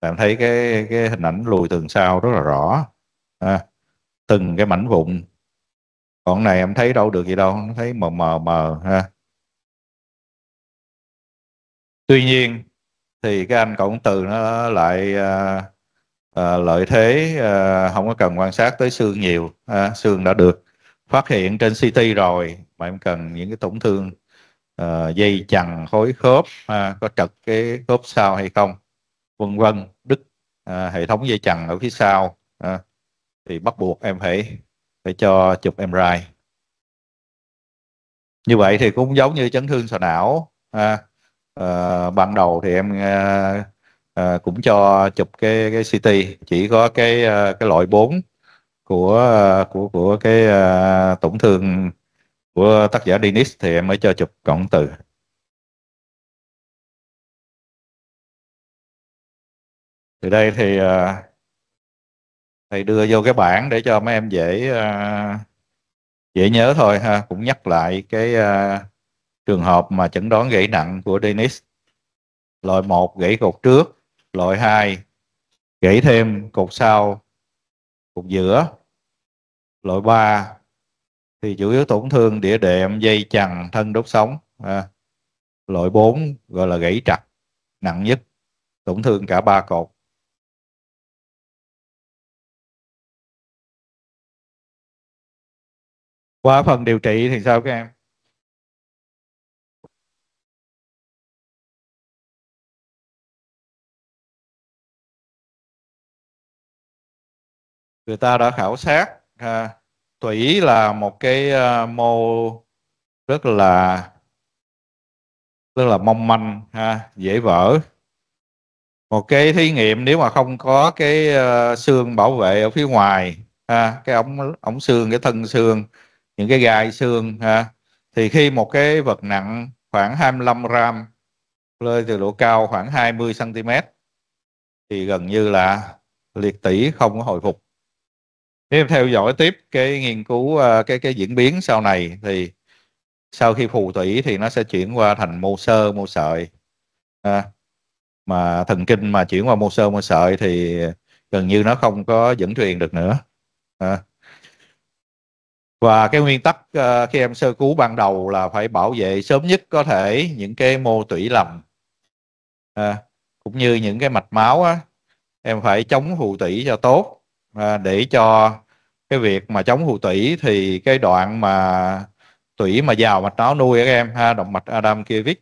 em thấy cái cái hình ảnh lùi tường sau rất là rõ à, từng cái mảnh vụn còn này em thấy đâu được gì đâu nó thấy mờ mờ mờ ha tuy nhiên thì cái anh cộng từ nó lại à, à, lợi thế à, không có cần quan sát tới xương nhiều à, xương đã được phát hiện trên CT rồi mà em cần những cái tổn thương à, dây chằng khối khớp à, có trật cái khớp sau hay không vân vân đứt à, hệ thống dây chằng ở phía sau à, thì bắt buộc em phải phải cho chụp MRI như vậy thì cũng giống như chấn thương sọ não à, à, ban đầu thì em à, à, cũng cho chụp cái cái CT chỉ có cái à, cái loại 4 của của của cái à, tổn thương của tác giả Dennis thì em mới cho chụp cộng từ từ đây thì à, thầy đưa vô cái bảng để cho mấy em dễ à, dễ nhớ thôi ha cũng nhắc lại cái à, trường hợp mà chẩn đoán gãy nặng của Dennis loại 1 gãy cột trước loại 2 gãy thêm cột sau cột giữa loại 3 thì chủ yếu tổn thương đĩa đệm dây chằng thân đốt sống à, loại 4 gọi là gãy trặc nặng nhất tổn thương cả ba cột qua phần điều trị thì sao các em người ta đã khảo sát à, tủy là một cái à, mô rất là rất là mong manh ha, dễ vỡ một cái thí nghiệm nếu mà không có cái uh, xương bảo vệ ở phía ngoài ha, cái ống ống xương cái thân xương những cái gai xương ha thì khi một cái vật nặng khoảng 25 gram rơi từ độ cao khoảng 20 cm thì gần như là liệt tỷ không có hồi phục nếu theo dõi tiếp cái nghiên cứu ờ, cái cái diễn biến sau này thì sau khi phù thủy thì nó sẽ chuyển qua thành mô sơ mô sợi à, mà thần kinh mà chuyển qua mô sơ mô sợi thì gần như nó không có dẫn truyền được nữa à, và cái nguyên tắc uh, khi em sơ cứu ban đầu là phải bảo vệ sớm nhất có thể những cái mô tủy lầm à, cũng như những cái mạch máu á, em phải chống phù tủy cho tốt à, để cho cái việc mà chống phù tủy thì cái đoạn mà tủy mà vào mạch máu nuôi các em ha động mạch Adam Kiewicz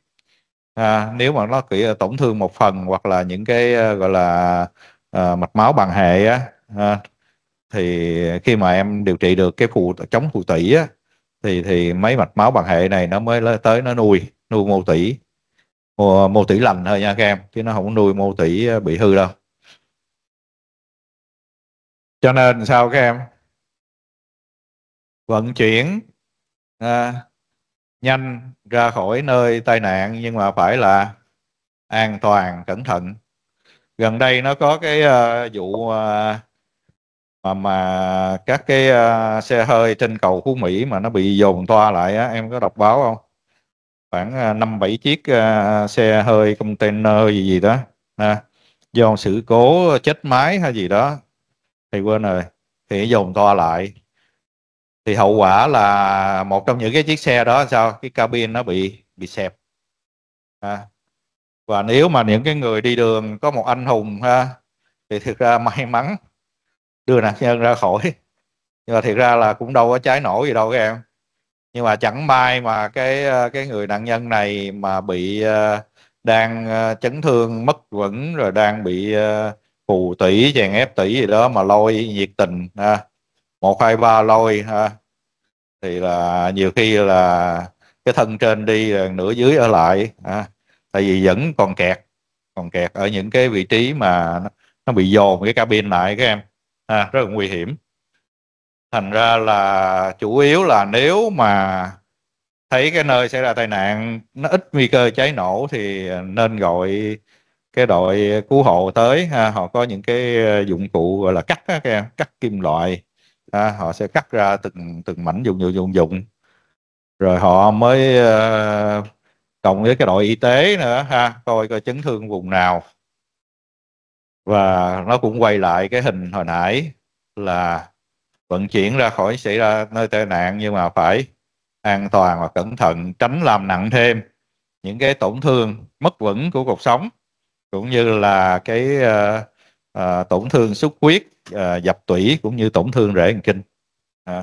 à, nếu mà nó kỹ tổn thương một phần hoặc là những cái uh, gọi là uh, mạch máu bằng hệ á uh, thì khi mà em điều trị được cái phụ chống phụ tủy á, thì thì mấy mạch máu bằng hệ này nó mới tới nó nuôi nuôi mô tủy mô, mô tủy lành thôi nha các em chứ nó không nuôi mô tủy ờ, bị hư đâu cho nên sao các em vận chuyển à, nhanh ra khỏi nơi tai nạn nhưng mà phải là an toàn cẩn thận gần đây nó có cái uh, vụ uh, mà các cái uh, xe hơi trên cầu Phú Mỹ mà nó bị dồn toa lại á, em có đọc báo không? Khoảng à, năm bảy chiếc uh, xe hơi container gì gì đó ha. Do sự cố chết máy hay gì đó thì quên rồi thì dồn toa lại thì hậu quả là một trong những cái chiếc xe đó sao cái cabin nó bị bị xẹp à. và nếu mà những cái người đi đường có một anh hùng ha thì thực ra may mắn đưa nạn nhân ra khỏi nhưng mà thiệt ra là cũng đâu có cháy nổ gì đâu các em nhưng mà chẳng may mà cái ờ, cái người nạn nhân này mà bị ờ, đang ờ, chấn thương mất vững rồi đang bị phù tỷ chèn ép tỷ gì đó mà lôi nhiệt tình ha một hai ba lôi ha thì là nhiều khi là cái thân trên đi nửa dưới ở lại ha. tại vì vẫn còn kẹt còn kẹt ở những cái vị trí mà nó bị dồn cái cabin lại các em à, rất là nguy hiểm thành ra là chủ yếu là nếu mà thấy cái nơi xảy ra tai nạn nó ít nguy cơ cháy nổ thì nên gọi cái đội cứu hộ tới ha. họ có những cái ờ, dụng cụ gọi là cắt các cắt kim loại ha. họ sẽ cắt ra từng từng mảnh dụng dụng dụng dụng rồi họ mới uh, cộng với cái đội y tế nữa ha coi coi chấn thương vùng nào và nó cũng quay lại cái hình hồi nãy là vận chuyển ra khỏi xảy ra nơi tai nạn nhưng mà phải an toàn và cẩn thận tránh làm nặng thêm những cái tổn thương mất vững của cuộc sống cũng như là cái uh, uh, tổn thương xuất huyết uh, ờ, dập tủy cũng như tổn thương rễ thần kinh. À.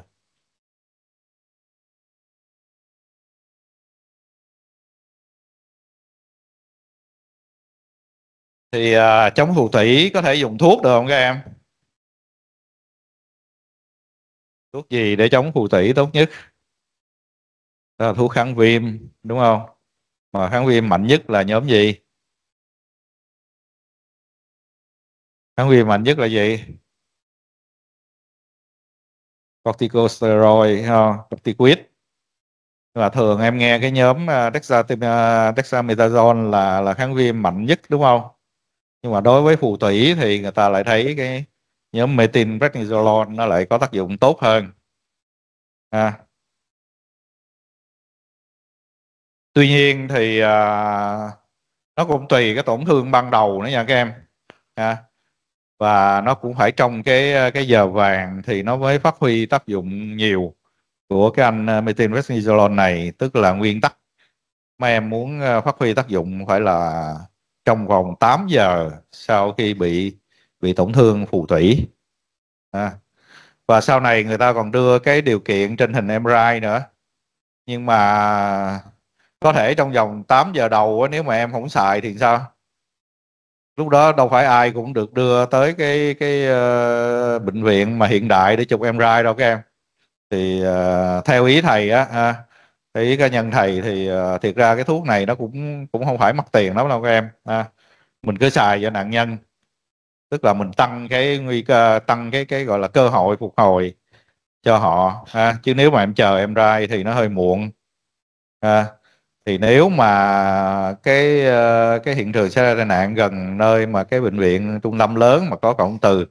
thì à, chống phù thủy có thể dùng thuốc được không các em thuốc gì để chống phù thủy tốt nhất đó là thuốc kháng viêm đúng không mà kháng viêm mạnh nhất là nhóm gì kháng viêm mạnh nhất là gì corticosteroid ha, corticoid và thường em nghe cái nhóm à, à, dexamethasone là là kháng viêm mạnh nhất đúng không nhưng mà đối với phù thủy thì người ta lại thấy cái nhóm metin prednisolone nó lại có tác dụng tốt hơn à. tuy nhiên thì à, nó cũng tùy cái tổn thương ban đầu nữa nha các em à. và nó cũng phải trong cái cái giờ vàng thì nó mới phát huy tác dụng nhiều của cái anh à, metin prednisolone này tức là nguyên tắc mà em muốn à, phát huy tác dụng phải là trong vòng 8 giờ sau khi bị bị tổn thương phù thủy à. và sau này người ta còn đưa cái điều kiện trên hình MRI nữa nhưng mà có thể trong vòng 8 giờ đầu nếu mà em không xài thì sao lúc đó đâu phải ai cũng được đưa tới cái cái uh, bệnh viện mà hiện đại để chụp MRI đâu các em thì uh, theo ý thầy á uh, thì cá nhân thầy thì uh, thiệt ra cái thuốc này nó cũng cũng không phải mất tiền lắm đâu các em à, mình cứ xài cho nạn nhân tức là mình tăng cái nguy cơ tăng cái cái gọi là cơ hội phục hồi cho họ à, chứ nếu mà em chờ em rai thì nó hơi muộn à, thì nếu mà cái ờ, cái hiện trường xảy ra tai nạn gần nơi mà cái bệnh viện trung tâm lớn mà có cộng từ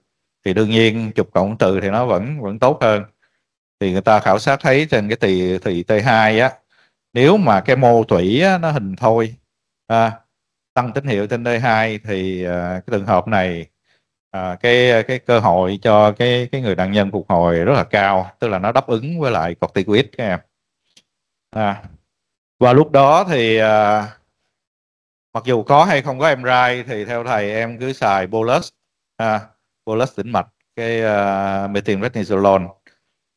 thì đương nhiên chụp cộng từ thì nó vẫn vẫn tốt hơn thì người ta khảo sát thấy trên cái tỳ tỳ T2 á nếu mà cái mô thủy á, nó hình thôi à, tăng tín hiệu trên D2 thì à, cái trường hợp này à, cái cái cơ hội cho cái cái người nạn nhân phục hồi rất là cao tức là nó đáp ứng với lại corticoid các em à, và lúc đó thì à, mặc dù có hay không có em MRI thì theo thầy em cứ xài bolus à, bolus tĩnh mạch cái uh, à, methyl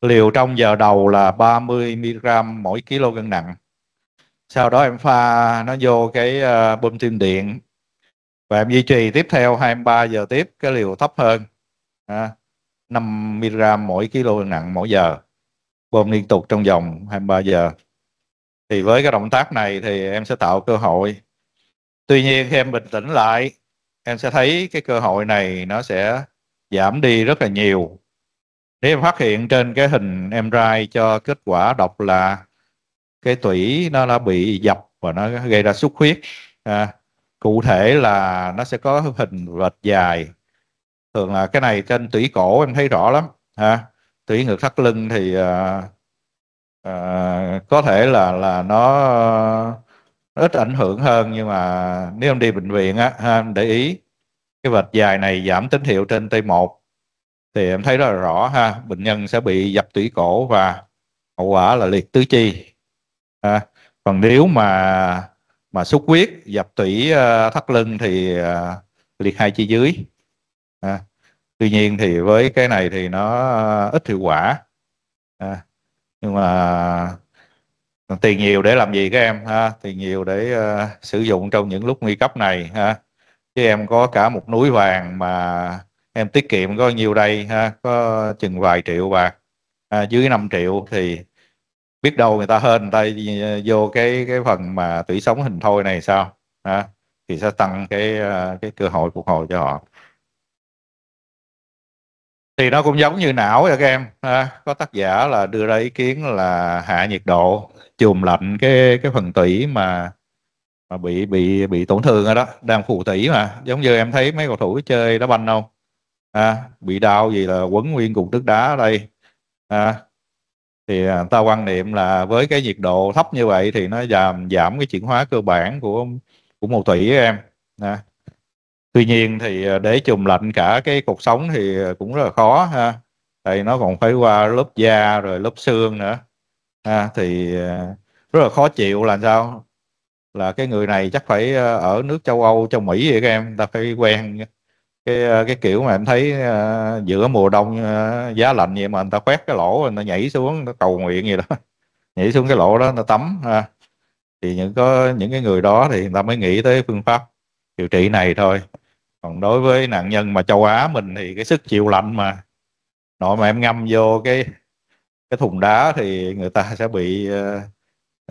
liều trong giờ đầu là 30 mg mỗi kg cân nặng sau đó em pha nó vô cái uh, bơm tim điện và em duy trì tiếp theo 23 giờ tiếp cái liều thấp hơn à, 5 mg mỗi kg nặng mỗi giờ bơm liên tục trong vòng 23 giờ thì với cái động tác này thì em sẽ tạo cơ hội tuy nhiên khi em bình tĩnh lại em sẽ thấy cái cơ hội này nó sẽ giảm đi rất là nhiều thì em phát hiện trên cái hình em rai cho kết quả đọc là cái tủy nó đã bị dập và nó gây ra xuất huyết à, cụ thể là nó sẽ có hình vệt dài thường là cái này trên tủy cổ em thấy rõ lắm ha à, tủy ngược thắt lưng thì à, à, có thể là là nó, nó ít ảnh hưởng hơn nhưng mà nếu em đi bệnh viện á ha, để ý cái vệt dài này giảm tín hiệu trên T1 thì em thấy rất là rõ ha bệnh nhân sẽ bị dập tủy cổ và hậu quả là liệt tứ chi à, còn nếu mà mà xuất huyết dập tủy ờ, thắt lưng thì ờ, liệt hai chi dưới à, tuy nhiên thì với cái này thì nó ờ, ít hiệu quả à, nhưng mà tiền nhiều để làm gì các em ha tiền nhiều để uh, sử dụng trong những lúc nguy cấp này ha chứ em có cả một núi vàng mà em tiết kiệm có nhiều đây ha có chừng vài triệu bạc à, dưới 5 triệu thì biết đâu người ta hên người ta ờ, vô cái cái phần mà tủy sống hình thôi này sao à, thì sẽ tăng cái ờ, cái cơ hội phục hồi cho họ thì nó cũng giống như não vậy các em à, có tác giả là đưa ra ý kiến là hạ nhiệt độ chùm lạnh cái cái phần tủy mà mà bị bị bị tổn thương rồi đó đang phù tủy mà giống như em thấy mấy cầu thủ chơi đá banh không à, bị đau gì là quấn nguyên cục nước đá ở đây à, thì à, ta quan niệm là với cái nhiệt độ thấp như vậy thì nó giảm giảm cái chuyển hóa cơ bản của của mù thủy em à. tuy nhiên thì à, để chùm lạnh cả cái cột sống thì cũng rất là khó ha tại nó còn phải qua lớp da rồi lớp xương nữa à, thì à, rất là khó chịu là sao là cái người này chắc phải ở nước châu Âu châu Mỹ vậy các em ta phải quen cái ờ, cái kiểu mà em thấy uh, giữa mùa đông uh, giá lạnh vậy mà người ta khoét cái lỗ rồi nó nhảy xuống nó cầu nguyện gì đó (laughs) nhảy xuống cái lỗ đó nó tắm ha thì những có những cái người đó thì người ta mới nghĩ tới phương pháp điều trị này thôi còn đối với nạn nhân mà châu Á mình thì cái sức chịu lạnh mà nội mà em ngâm vô cái cái thùng đá thì người ta sẽ bị uh,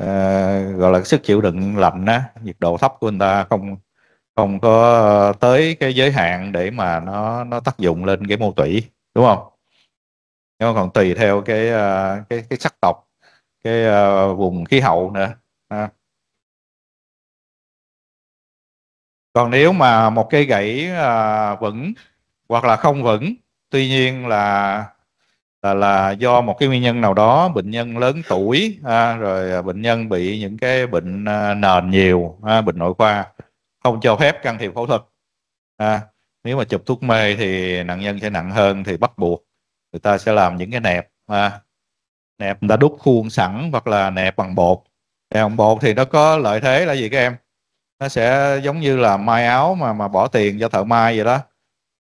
uh, gọi là sức chịu đựng lạnh á nhiệt độ thấp của người ta không không có ờ, tới cái giới hạn để mà nó nó tác dụng lên cái mô tủy đúng không nó còn tùy theo cái ờ, cái cái sắc tộc cái ờ, vùng khí hậu nữa à. còn nếu mà một cây gãy à, vững hoặc là không vững tuy nhiên là là là do một cái nguyên nhân nào đó bệnh nhân lớn tuổi à, rồi bệnh nhân bị những cái bệnh nền nhiều à, bệnh nội khoa không cho phép can thiệp phẫu thuật à, nếu mà chụp thuốc mê thì nạn nhân sẽ nặng hơn thì bắt buộc người ta sẽ làm những cái nẹp à, nẹp đã ta đúc khuôn sẵn hoặc là nẹp bằng bột nẹp bằng bột thì nó có lợi thế là gì các em nó sẽ giống như là may áo mà mà bỏ tiền cho thợ may vậy đó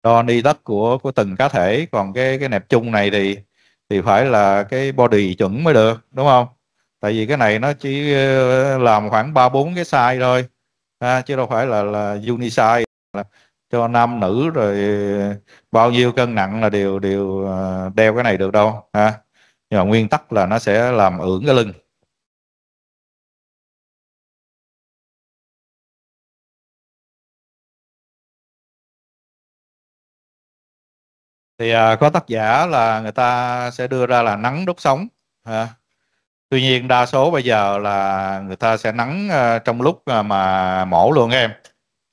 đo đi tất của của từng cá thể còn cái cái nẹp chung này thì thì phải là cái body chuẩn mới được đúng không tại vì cái này nó chỉ ờ, làm khoảng ba bốn cái size thôi ha, à, chứ đâu phải là là unisex là cho nam nữ rồi bao nhiêu cân nặng là đều đều à, đeo cái này được đâu ha nhưng mà nguyên tắc là nó sẽ làm ưỡn cái lưng thì à, có tác giả là người ta sẽ đưa ra là nắng đốt sống ha tuy nhiên đa số bây giờ là người ta sẽ nắng ờ, trong lúc ờ, mà mổ luôn em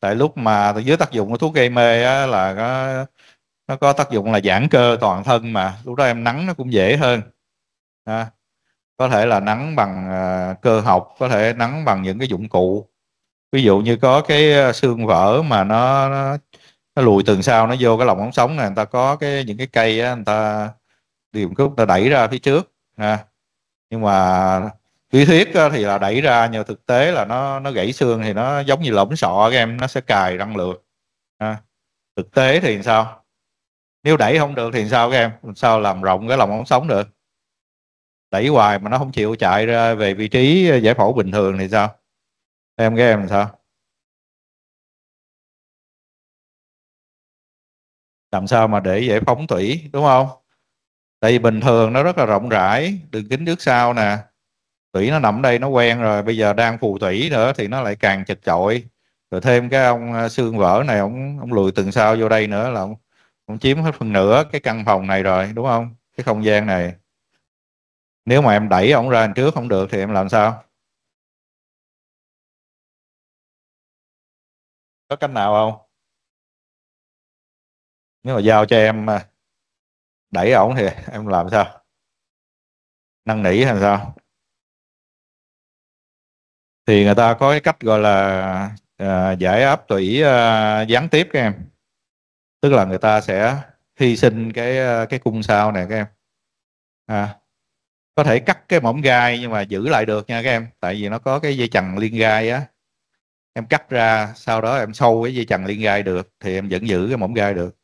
tại lúc mà dưới tác dụng của thuốc gây mê á, là có, nó có tác dụng là giãn cơ toàn thân mà lúc đó em nắng nó cũng dễ hơn à, có thể là nắng bằng ờ, cơ học có thể nắng bằng những cái dụng cụ ví dụ như có cái xương vỡ mà nó, nó nó lùi từng sau nó vô cái lòng ống sống này người ta có cái những cái cây á, người ta điểm cúc ta đẩy ra phía trước à, nhưng mà lý thuyết ờ, thì là đẩy ra nhưng thực tế là nó nó gãy xương thì nó giống như lỗng sọ các em nó sẽ cài răng lược à, thực tế thì sao nếu đẩy không được thì sao các em sao làm rộng cái lòng ống sống được đẩy hoài mà nó không chịu chạy ra về vị trí giải phẫu bình thường thì sao em các em sao làm sao mà để giải phóng thủy đúng không tại vì bình thường nó rất là rộng rãi đường kính trước sau nè tủy nó nằm đây nó quen rồi bây giờ đang phù thủy nữa thì nó lại càng chật chội rồi thêm cái ông à, xương vỡ này ông ông lùi từng sau vô đây nữa là ông, ông chiếm hết phần nửa cái căn phòng này rồi đúng không cái không gian này nếu mà em đẩy ông ra trước không được thì em làm sao có cách nào không nếu mà giao cho em mà đẩy ổng thì em làm sao năn nỉ làm sao thì người ta có cái cách gọi là à, giải áp tủy à, gián tiếp các em tức là người ta sẽ hy sinh cái à, cái cung sao nè các em à, có thể cắt cái mỏm gai nhưng mà giữ lại được nha các em tại vì nó có cái dây chằng liên gai á em cắt ra sau đó em sâu cái dây chằng liên gai được thì em vẫn giữ cái mỏm gai được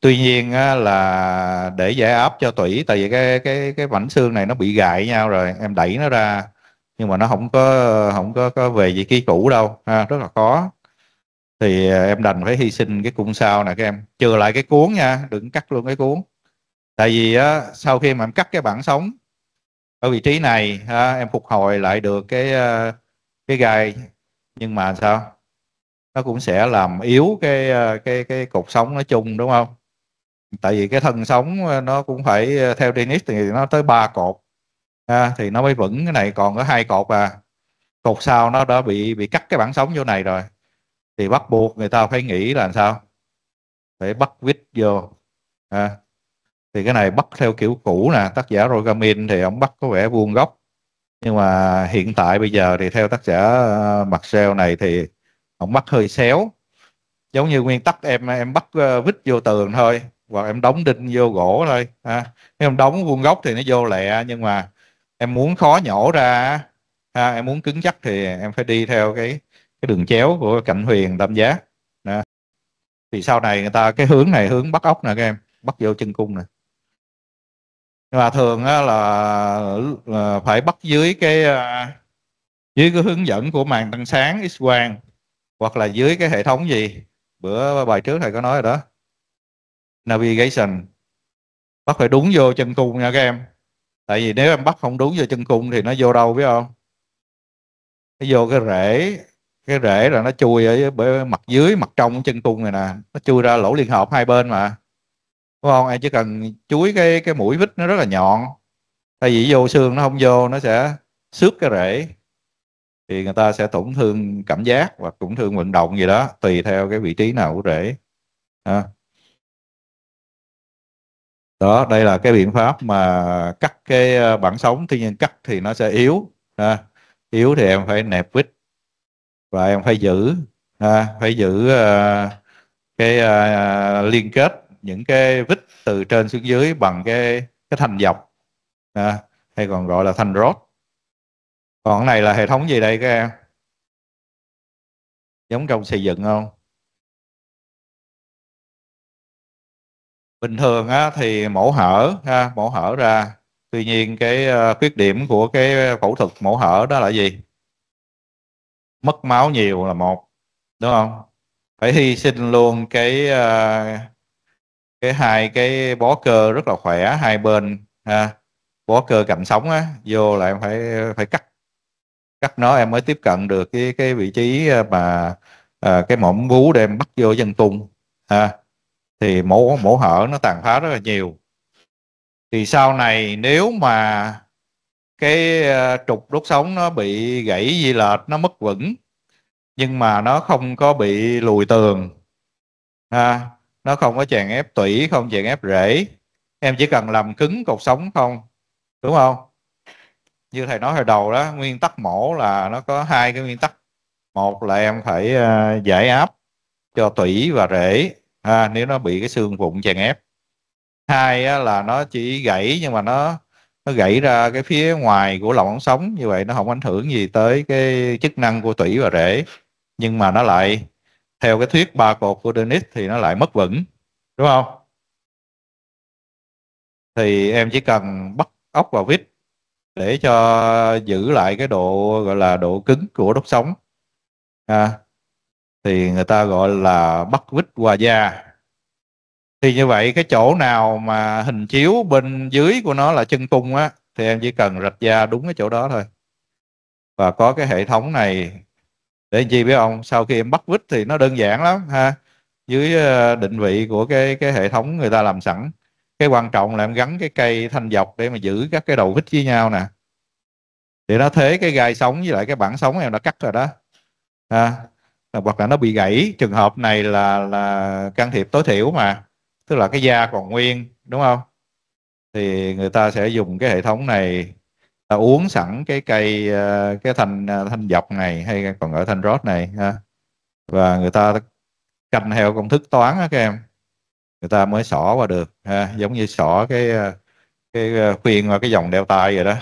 tuy nhiên á, là để giải áp cho tủy tại vì cái cái cái mảnh xương này nó bị gại nhau rồi em đẩy nó ra nhưng mà nó không có không có, có về vị trí cũ đâu ha, rất là khó thì à, em đành phải hy sinh cái cung sao nè các em Trừ lại cái cuốn nha đừng cắt luôn cái cuốn tại vì á, sau khi mà em cắt cái bản sống ở vị trí này ha, em phục hồi lại được cái à, cái gai nhưng mà sao nó cũng sẽ làm yếu cái à, cái cái cột sống nói chung đúng không tại vì cái thân sống ờ, nó cũng phải ờ, theo tennis thì nó tới ba cột à, thì nó mới vững cái này còn có hai cột à cột sau nó đã bị bị cắt cái bản sống vô này rồi thì bắt buộc người ta phải nghĩ là làm sao phải bắt vít vô à, thì cái này bắt theo kiểu cũ nè tác giả Rogamin thì ông bắt có vẻ vuông góc nhưng mà hiện tại bây giờ thì theo tác giả mặt ờ, Marcel này thì ông bắt hơi xéo giống như nguyên tắc em em bắt vít vô tường thôi hoặc em đóng đinh vô gỗ thôi ha nếu em đóng vuông góc thì nó vô lẹ nhưng mà em muốn khó nhổ ra ha em muốn cứng chắc thì em phải đi theo cái cái đường chéo của cạnh huyền tam giác đó. thì sau này người ta cái hướng này hướng bắt ốc nè các em bắt vô chân cung nè mà thường á, là, là phải bắt dưới cái à, dưới cái hướng dẫn của màn tăng sáng x quang hoặc là dưới cái hệ thống gì bữa bài trước thầy có nói rồi đó navigation bắt phải đúng vô chân cung nha các em tại vì nếu em bắt không đúng vô chân cung thì nó vô đâu biết không nó vô cái rễ cái rễ là nó chui ở bởi mặt dưới mặt trong chân cung này nè nó chui ra lỗ liên hợp hai bên mà đúng không em chỉ cần chuối cái cái mũi vít nó rất là nhọn tại vì vô xương nó không vô nó sẽ xước cái rễ thì người ta sẽ tổn thương cảm giác hoặc tổn thương vận động gì đó tùy theo cái vị trí nào của rễ à đó đây là cái biện pháp mà cắt cái ờ, bản sóng tuy nhiên cắt thì nó sẽ yếu ha. yếu thì em phải nẹp vít và em phải giữ ha. phải giữ uh, cái uh, liên kết những cái vít từ trên xuống dưới bằng cái cái thành dọc ha. hay còn gọi là thành rod còn cái này là hệ thống gì đây các em giống trong xây dựng không bình thường á, thì mổ hở ha, mổ hở ra tuy nhiên cái ờ, khuyết điểm của cái phẫu thuật mổ hở đó là gì mất máu nhiều là một đúng không phải hy sinh luôn cái ờ, cái hai cái bó cơ rất là khỏe hai bên ha bó cơ cạnh sống á vô lại phải phải cắt cắt nó em mới tiếp cận được cái cái vị trí ờ, mà à, cái mỏm vú để em bắt vô chân tung ha thì mổ mổ hở nó tàn phá rất là nhiều thì sau này nếu mà cái ờ, trục đốt sống nó bị gãy di lệch nó mất vững nhưng mà nó không có bị lùi tường à, nó không có chèn ép tủy không chèn ép rễ em chỉ cần làm cứng cột sống không đúng không như thầy nói hồi đầu đó nguyên tắc mổ là nó có hai cái nguyên tắc một là em phải ờ, giải áp cho tủy và rễ à, nếu nó bị cái xương vụn chèn ép hai á, là nó chỉ gãy nhưng mà nó nó gãy ra cái phía ngoài của lòng ống sống như vậy nó không ảnh hưởng gì tới cái chức năng của tủy và rễ nhưng mà nó lại theo cái thuyết ba cột của Dennis thì nó lại mất vững đúng không thì em chỉ cần bắt ốc vào vít để cho giữ lại cái độ gọi là độ cứng của đốt sống à, thì người ta gọi là bắt vít qua da thì như vậy cái chỗ nào mà hình chiếu bên dưới của nó là chân cung á thì em chỉ cần rạch da đúng cái chỗ đó thôi và có cái hệ thống này để anh chị biết ông sau khi em bắt vít thì nó đơn giản lắm ha dưới ờ, định vị của cái cái hệ thống người ta làm sẵn cái quan trọng là em gắn cái cây thanh dọc để mà giữ các cái đầu vít với nhau nè để nó thế cái gai sống với lại cái bản sống em đã cắt rồi đó ha Ờ, hoặc là nó bị gãy trường hợp này là là can thiệp tối thiểu mà tức là cái da còn nguyên đúng không thì người ta sẽ dùng cái hệ thống này ta uống sẵn cái cây ờ, cái thanh ờ, thanh dọc này hay còn ở thanh rót này ha và người ta canh theo công thức toán đó các em người ta mới xỏ qua được ha giống như xỏ cái cái khuyên qua cái dòng đeo tay vậy đó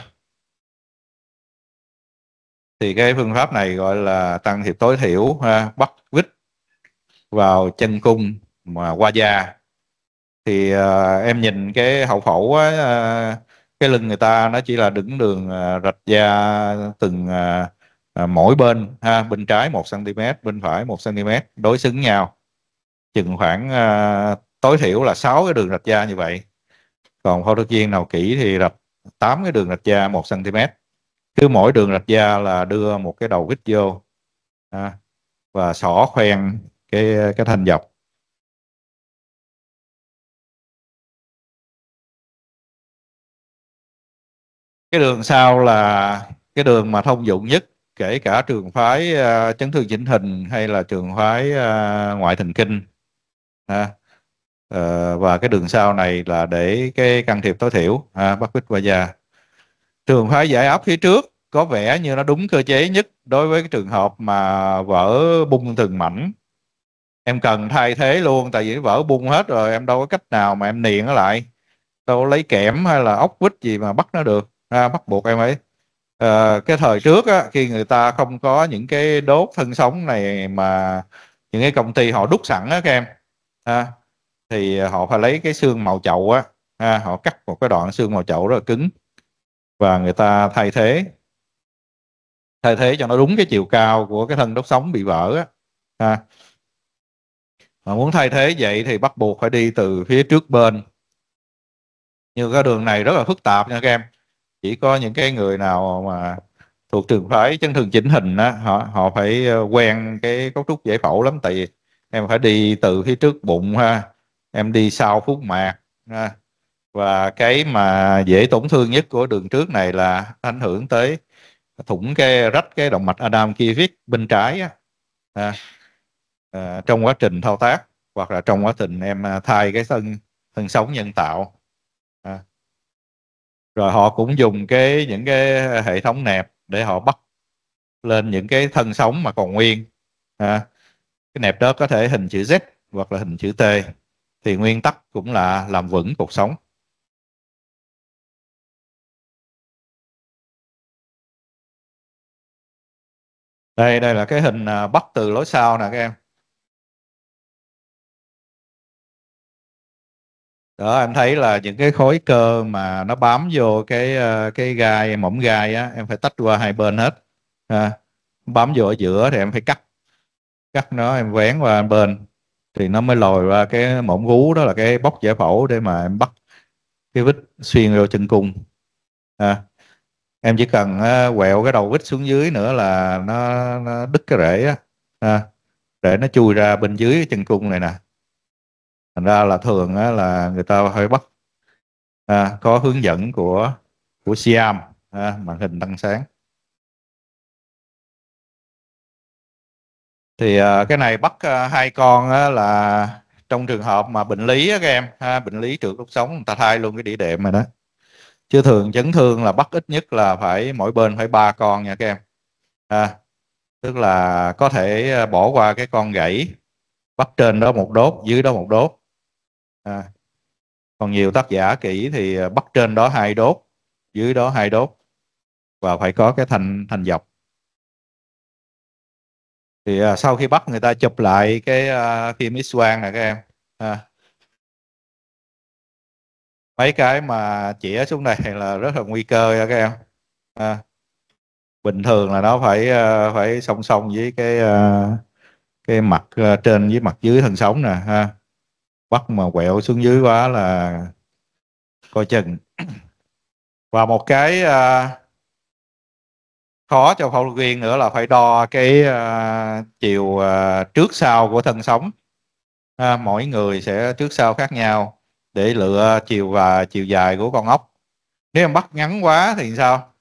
thì cái phương pháp này gọi là tăng thiệp tối thiểu ha, bắt vít vào chân cung mà qua da thì à, em nhìn cái hậu phẫu á, à, cái lưng người ta nó chỉ là đứng đường à, rạch da từng à, à, mỗi bên ha bên trái 1 cm bên phải 1 cm đối xứng nhau chừng khoảng à, tối thiểu là 6 cái đường rạch da như vậy còn phẫu thuật viên nào kỹ thì rạch 8 cái đường rạch da 1 cm cứ mỗi đường rạch da là đưa một cái đầu vít vô à, và xỏ khoen cái cái thanh dọc cái đường sau là cái đường mà thông dụng nhất kể cả trường phái uh, chấn thương chỉnh hình hay là trường phái uh, ngoại thần kinh à, uh, và cái đường sau này là để cái can thiệp tối thiểu à, bắt vít qua da thường phái giải áp phía trước có vẻ như nó đúng cơ chế nhất đối với cái trường hợp mà vỡ bung từng mảnh em cần thay thế luôn tại vì vỡ bung hết rồi em đâu có cách nào mà em niện nó lại đâu lấy kẽm hay là ốc vít gì mà bắt nó được ra à, bắt buộc em ấy à, ờ, cái thời trước á, khi người ta không có những cái đốt thân sống này mà những cái công ty họ đúc sẵn á các em à, thì họ phải lấy cái xương màu chậu á à, họ cắt một cái đoạn xương màu chậu rất là cứng và người ta thay thế thay thế cho nó đúng cái chiều cao của cái thân đốt sống bị vỡ á ha mà muốn thay thế vậy thì bắt buộc phải đi từ phía trước bên như cái đường này rất là phức tạp nha các em chỉ có những cái người nào mà thuộc trường phái chân thường chỉnh hình á họ họ phải ờ, quen cái cấu trúc giải phẫu lắm tại vì em phải đi từ phía trước bụng ha em đi sau phúc mạc ha và cái mà dễ tổn thương nhất của đường trước này là ảnh hưởng tới thủng cái rách cái động mạch Adam viết bên trái á, à, à, trong quá trình thao tác hoặc là trong quá trình em à, thay cái thân thân sống nhân tạo à. rồi họ cũng dùng cái những cái hệ thống nẹp để họ bắt lên những cái thân sống mà còn nguyên à. cái nẹp đó có thể hình chữ Z hoặc là hình chữ T thì nguyên tắc cũng là làm vững cuộc sống đây đây là cái hình à, bắt từ lối sau nè các em đó em thấy là những cái khối cơ mà nó bám vô cái à, cái gai mỏng gai á em phải tách qua hai bên hết à, bám vô ở giữa thì em phải cắt cắt nó em vén qua bên thì nó mới lòi ra cái mỏng gú đó là cái bóc giải phẫu để mà em bắt cái vít xuyên vô chân cung à, em chỉ cần ờ, quẹo cái đầu vít xuống dưới nữa là nó, nó đứt cái rễ á à, rễ nó chui ra bên dưới chân cung này nè thành ra là thường á, là người ta hơi bắt à, có hướng dẫn của của Siam à, màn hình tăng sáng thì à, cái này bắt à, hai con á, là trong trường hợp mà bệnh lý á, các em ha, bệnh lý trượt đốt sống người ta thay luôn cái địa đệm rồi đó chưa thường chấn thương là bắt ít nhất là phải mỗi bên phải ba con nha các em à, tức là có thể à, bỏ qua cái con gãy bắt trên đó một đốt dưới đó một đốt à, còn nhiều tác giả kỹ thì à, bắt trên đó hai đốt dưới đó hai đốt và phải có cái thành thành dọc thì à, sau khi bắt người ta chụp lại cái à, phim X quang nè các em à, mấy cái mà chỉ xuống này là rất là nguy cơ các em à, bình thường là nó phải ờ, phải song song với cái ờ, cái mặt ờ, trên với mặt dưới thân sống nè ha bắt mà quẹo xuống dưới quá là coi chừng (clears throat) và một cái khó cho phẫu thuật viên nữa là phải đo cái uh, chiều uh, trước sau của thân sống à, mỗi người sẽ trước sau khác nhau để lựa chiều và chiều dài của con ốc nếu mà bắt ngắn quá thì sao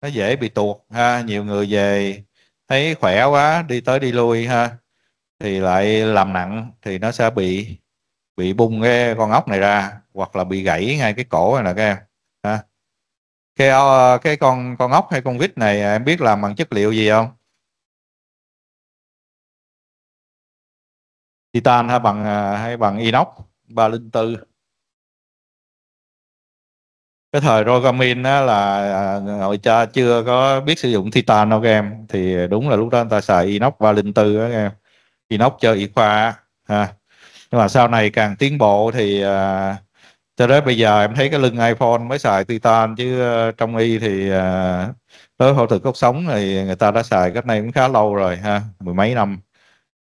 nó dễ bị tuột ha nhiều người về thấy khỏe quá đi tới đi lui ha thì lại làm nặng thì nó sẽ bị bị bung cái con ốc này ra hoặc là bị gãy ngay cái cổ này nè các em ha cái ờ, cái con con ốc hay con vít này à, em biết làm bằng chất liệu gì không titan hay bằng à, hay bằng inox 304 cái thời Rogamin á là nội à, cha chưa có biết sử dụng titan đâu các em thì đúng là lúc đó người ta xài inox 304 đó các em inox chơi y khoa ha nhưng mà sau này càng tiến bộ thì à, cho đến bây giờ em thấy cái lưng iPhone mới xài titan chứ ờ, trong y thì à, tới phẫu thuật cốt sống thì người ta đã xài cách này cũng khá lâu rồi ha mười mấy năm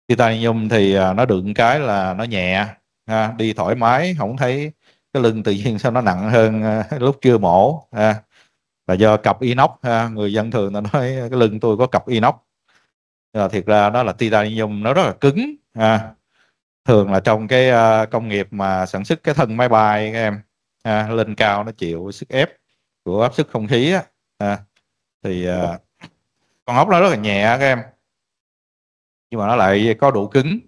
titanium thì à, nó được cái là nó nhẹ ha đi thoải mái không thấy cái lưng tự nhiên sao nó nặng hơn ờ, lúc chưa mổ ha là do cặp inox ha. người dân thường nó nói cái lưng tôi có cặp inox là ờ, thiệt ra đó là titanium nó rất là cứng ha. thường là trong cái ờ, công nghiệp mà sản xuất cái thân máy bay các em ha, lên cao nó chịu sức ép của áp suất không khí á thì con ốc nó rất là nhẹ các em nhưng mà nó lại có độ cứng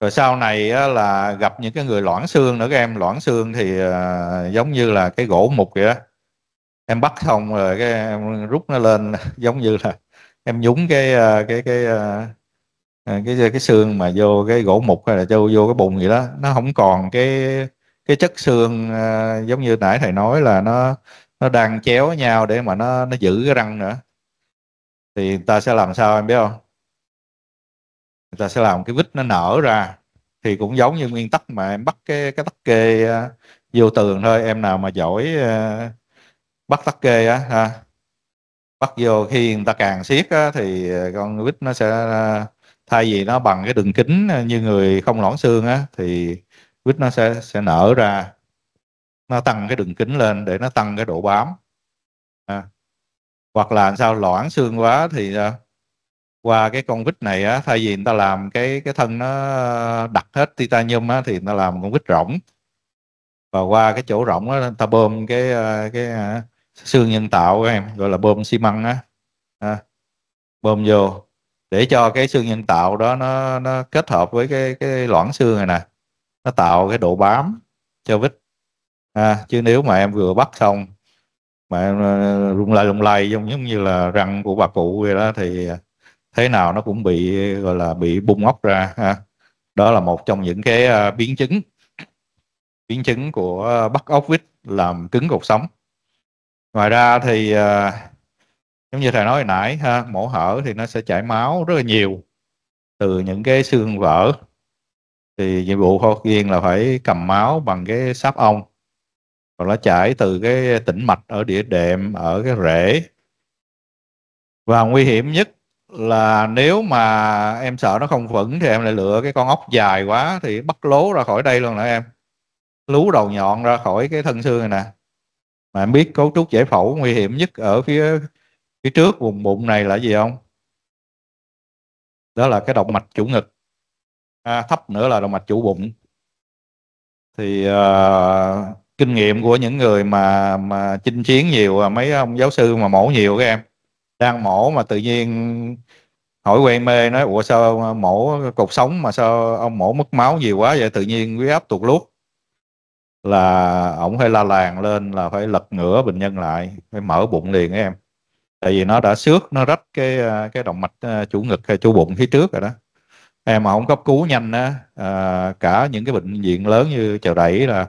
rồi sau này là gặp những cái người loãng xương nữa các em loãng xương thì ờ, giống như là cái gỗ mục vậy đó em bắt xong rồi cái em rút nó lên (laughs) giống như là em nhúng cái ờ, cái cái ờ, cái cái, cái xương mà vô cái gỗ mục hay là vô vô cái bụng gì đó nó không còn cái cái chất xương giống như nãy thầy nói là nó nó đang chéo nhau để mà nó nó giữ cái răng nữa thì ta sẽ làm sao em biết không ta sẽ làm cái vít nó nở ra thì cũng giống như nguyên tắc mà em bắt cái cái tắc kê uh, vô tường thôi em nào mà giỏi uh, bắt tắc kê á ha bắt vô khi người ta càng siết á, thì con vít nó sẽ à, thay vì nó bằng cái đường kính như người không loãng xương á thì vít nó sẽ sẽ nở ra nó tăng cái đường kính lên để nó tăng cái độ bám à. hoặc là sao loãng xương quá thì qua cái con vít này á thay vì người ta làm cái cái thân nó đặt hết titanium á thì người ta làm con vít rỗng và qua cái chỗ rỗng á người ta bơm cái ờ, cái ờ, xương nhân tạo của em gọi là bơm xi măng á à, bơm vô để cho cái xương nhân tạo đó nó nó kết hợp với cái cái loãng xương này nè nó tạo cái độ bám cho vít à, chứ nếu mà em vừa bắt xong mà em ờ, lung lay lung lay giống như là răng của bà cụ vậy đó thì thế nào nó cũng bị gọi là bị bung ngóc ra ha. đó là một trong những cái à, biến chứng biến chứng của bắt ốc vít làm cứng cột sống ngoài ra thì à, giống như thầy nói hồi nãy ha mổ hở thì nó sẽ chảy máu rất là nhiều từ những cái xương vỡ thì nhiệm vụ kho viên là phải cầm máu bằng cái sáp ong và nó chảy từ cái tĩnh mạch ở địa đệm ở cái rễ và nguy hiểm nhất là nếu mà em sợ nó không vững thì em lại lựa cái con ốc dài quá thì bắt lố ra khỏi đây luôn nè em lú đầu nhọn ra khỏi cái thân xương này nè mà em biết cấu trúc giải phẫu nguy hiểm nhất ở phía phía trước vùng bụng này là gì không đó là cái động mạch chủ ngực à, thấp nữa là động mạch chủ bụng thì uh, kinh nghiệm của những người mà mà chinh chiến nhiều à, mấy ông giáo sư mà mổ nhiều các em đang mổ mà tự nhiên hỏi quen mê nói ủa sao ờ, mổ cột sống mà sao ông mổ mất máu nhiều quá vậy tự nhiên huyết áp tụt lút là ổng phải la làng lên là phải lật ngửa bệnh nhân lại phải mở bụng liền em tại vì nó đã xước nó rách cái ờ, cái động mạch ờ, chủ ngực hay chủ bụng phía trước rồi đó em mà không cấp cứu nhanh á à, cả những cái bệnh viện lớn như chợ đẩy là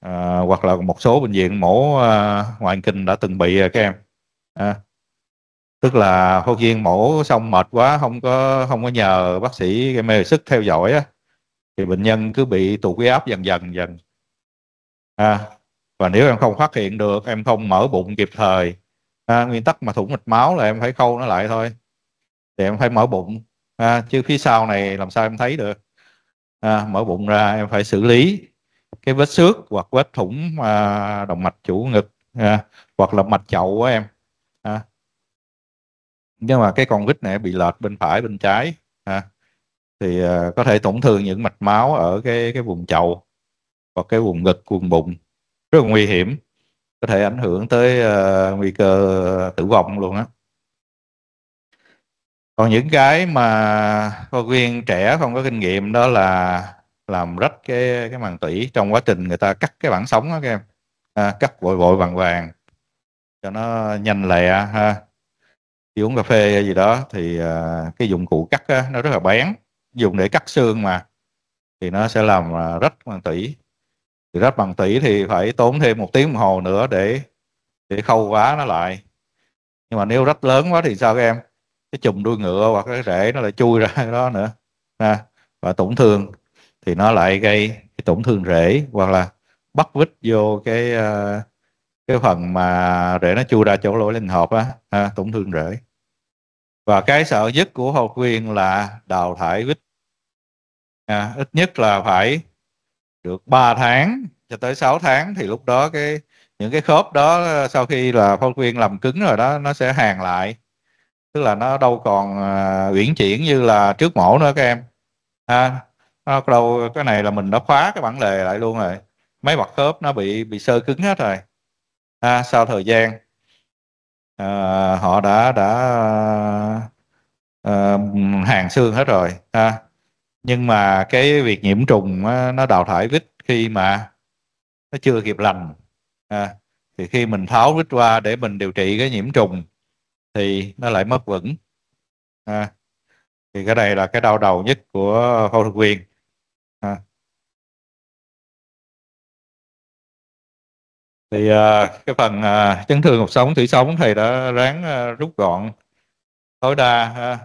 à, hoặc là một số bệnh viện mổ à, ngoại kinh đã từng bị rồi các em à, tức là phẫu viên mổ xong mệt quá không có không có nhờ bác sĩ gây mê sức theo dõi á thì bệnh nhân cứ bị tụt huyết áp dần dần dần à, và nếu em không phát hiện được em không mở bụng kịp thời à, nguyên tắc mà thủng mạch máu là em phải khâu nó lại thôi thì em phải mở bụng à, chứ phía sau này làm sao em thấy được à, mở bụng ra em phải xử lý cái vết xước hoặc vết thủng à, động mạch chủ ngực à, hoặc là mạch chậu của em nhưng mà cái con vít này bị lệch bên phải bên trái ha thì uh, có thể tổn thương những mạch máu ở cái cái vùng chậu hoặc cái vùng ngực vùng bụng rất là nguy hiểm có thể ảnh hưởng tới uh, nguy cơ tử vong luôn á còn những cái mà con viên trẻ không có kinh nghiệm đó là làm rách cái cái màng tủy trong quá trình người ta cắt cái bản sống đó các em à, cắt vội vội vàng vàng cho nó nhanh lẹ ha đi uống cà phê gì đó thì uh, cái dụng cụ cắt á, nó rất là bén dùng để cắt xương mà thì nó sẽ làm à, rách bằng tỉ thì rách bằng tỉ thì phải tốn thêm một tiếng đồng hồ nữa để để khâu vá nó lại nhưng mà nếu rách lớn quá thì sao các em cái chùm đuôi ngựa hoặc cái rễ nó lại chui (laughs) ra cái đó nữa ha và tổn thương thì nó lại gây cái tổn thương rễ hoặc là bắt vít vô cái uh, cái phần mà rễ nó chui ra chỗ lỗ liên hộp á à, tổn thương rễ và cái sợ nhất của Hồ viên là đào thải quýt à, ít nhất là phải được 3 tháng cho tới 6 tháng thì lúc đó cái những cái khớp đó sau khi là Hồ viên làm cứng rồi đó nó sẽ hàng lại tức là nó đâu còn uh, uyển chuyển như là trước mổ nữa các em à, nó đâu cái này là mình đã khóa cái bản lề lại luôn rồi mấy mặt khớp nó bị bị sơ cứng hết rồi à, sau thời gian à, họ đã đã à, hàng xương hết rồi à, nhưng mà cái việc nhiễm trùng á, nó đào thải vít khi mà nó chưa kịp lành à, thì khi mình tháo vít qua để mình điều trị cái nhiễm trùng thì nó lại mất vững à, thì cái này là cái đau đầu nhất của phẫu thuật viên thì à, cái phần à, chấn thương cuộc sống thủy sống thầy đã ráng à, rút gọn tối đa ha.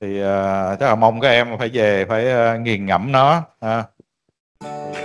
thì à, chắc là mong các em phải về phải à, nghiền ngẫm nó ha.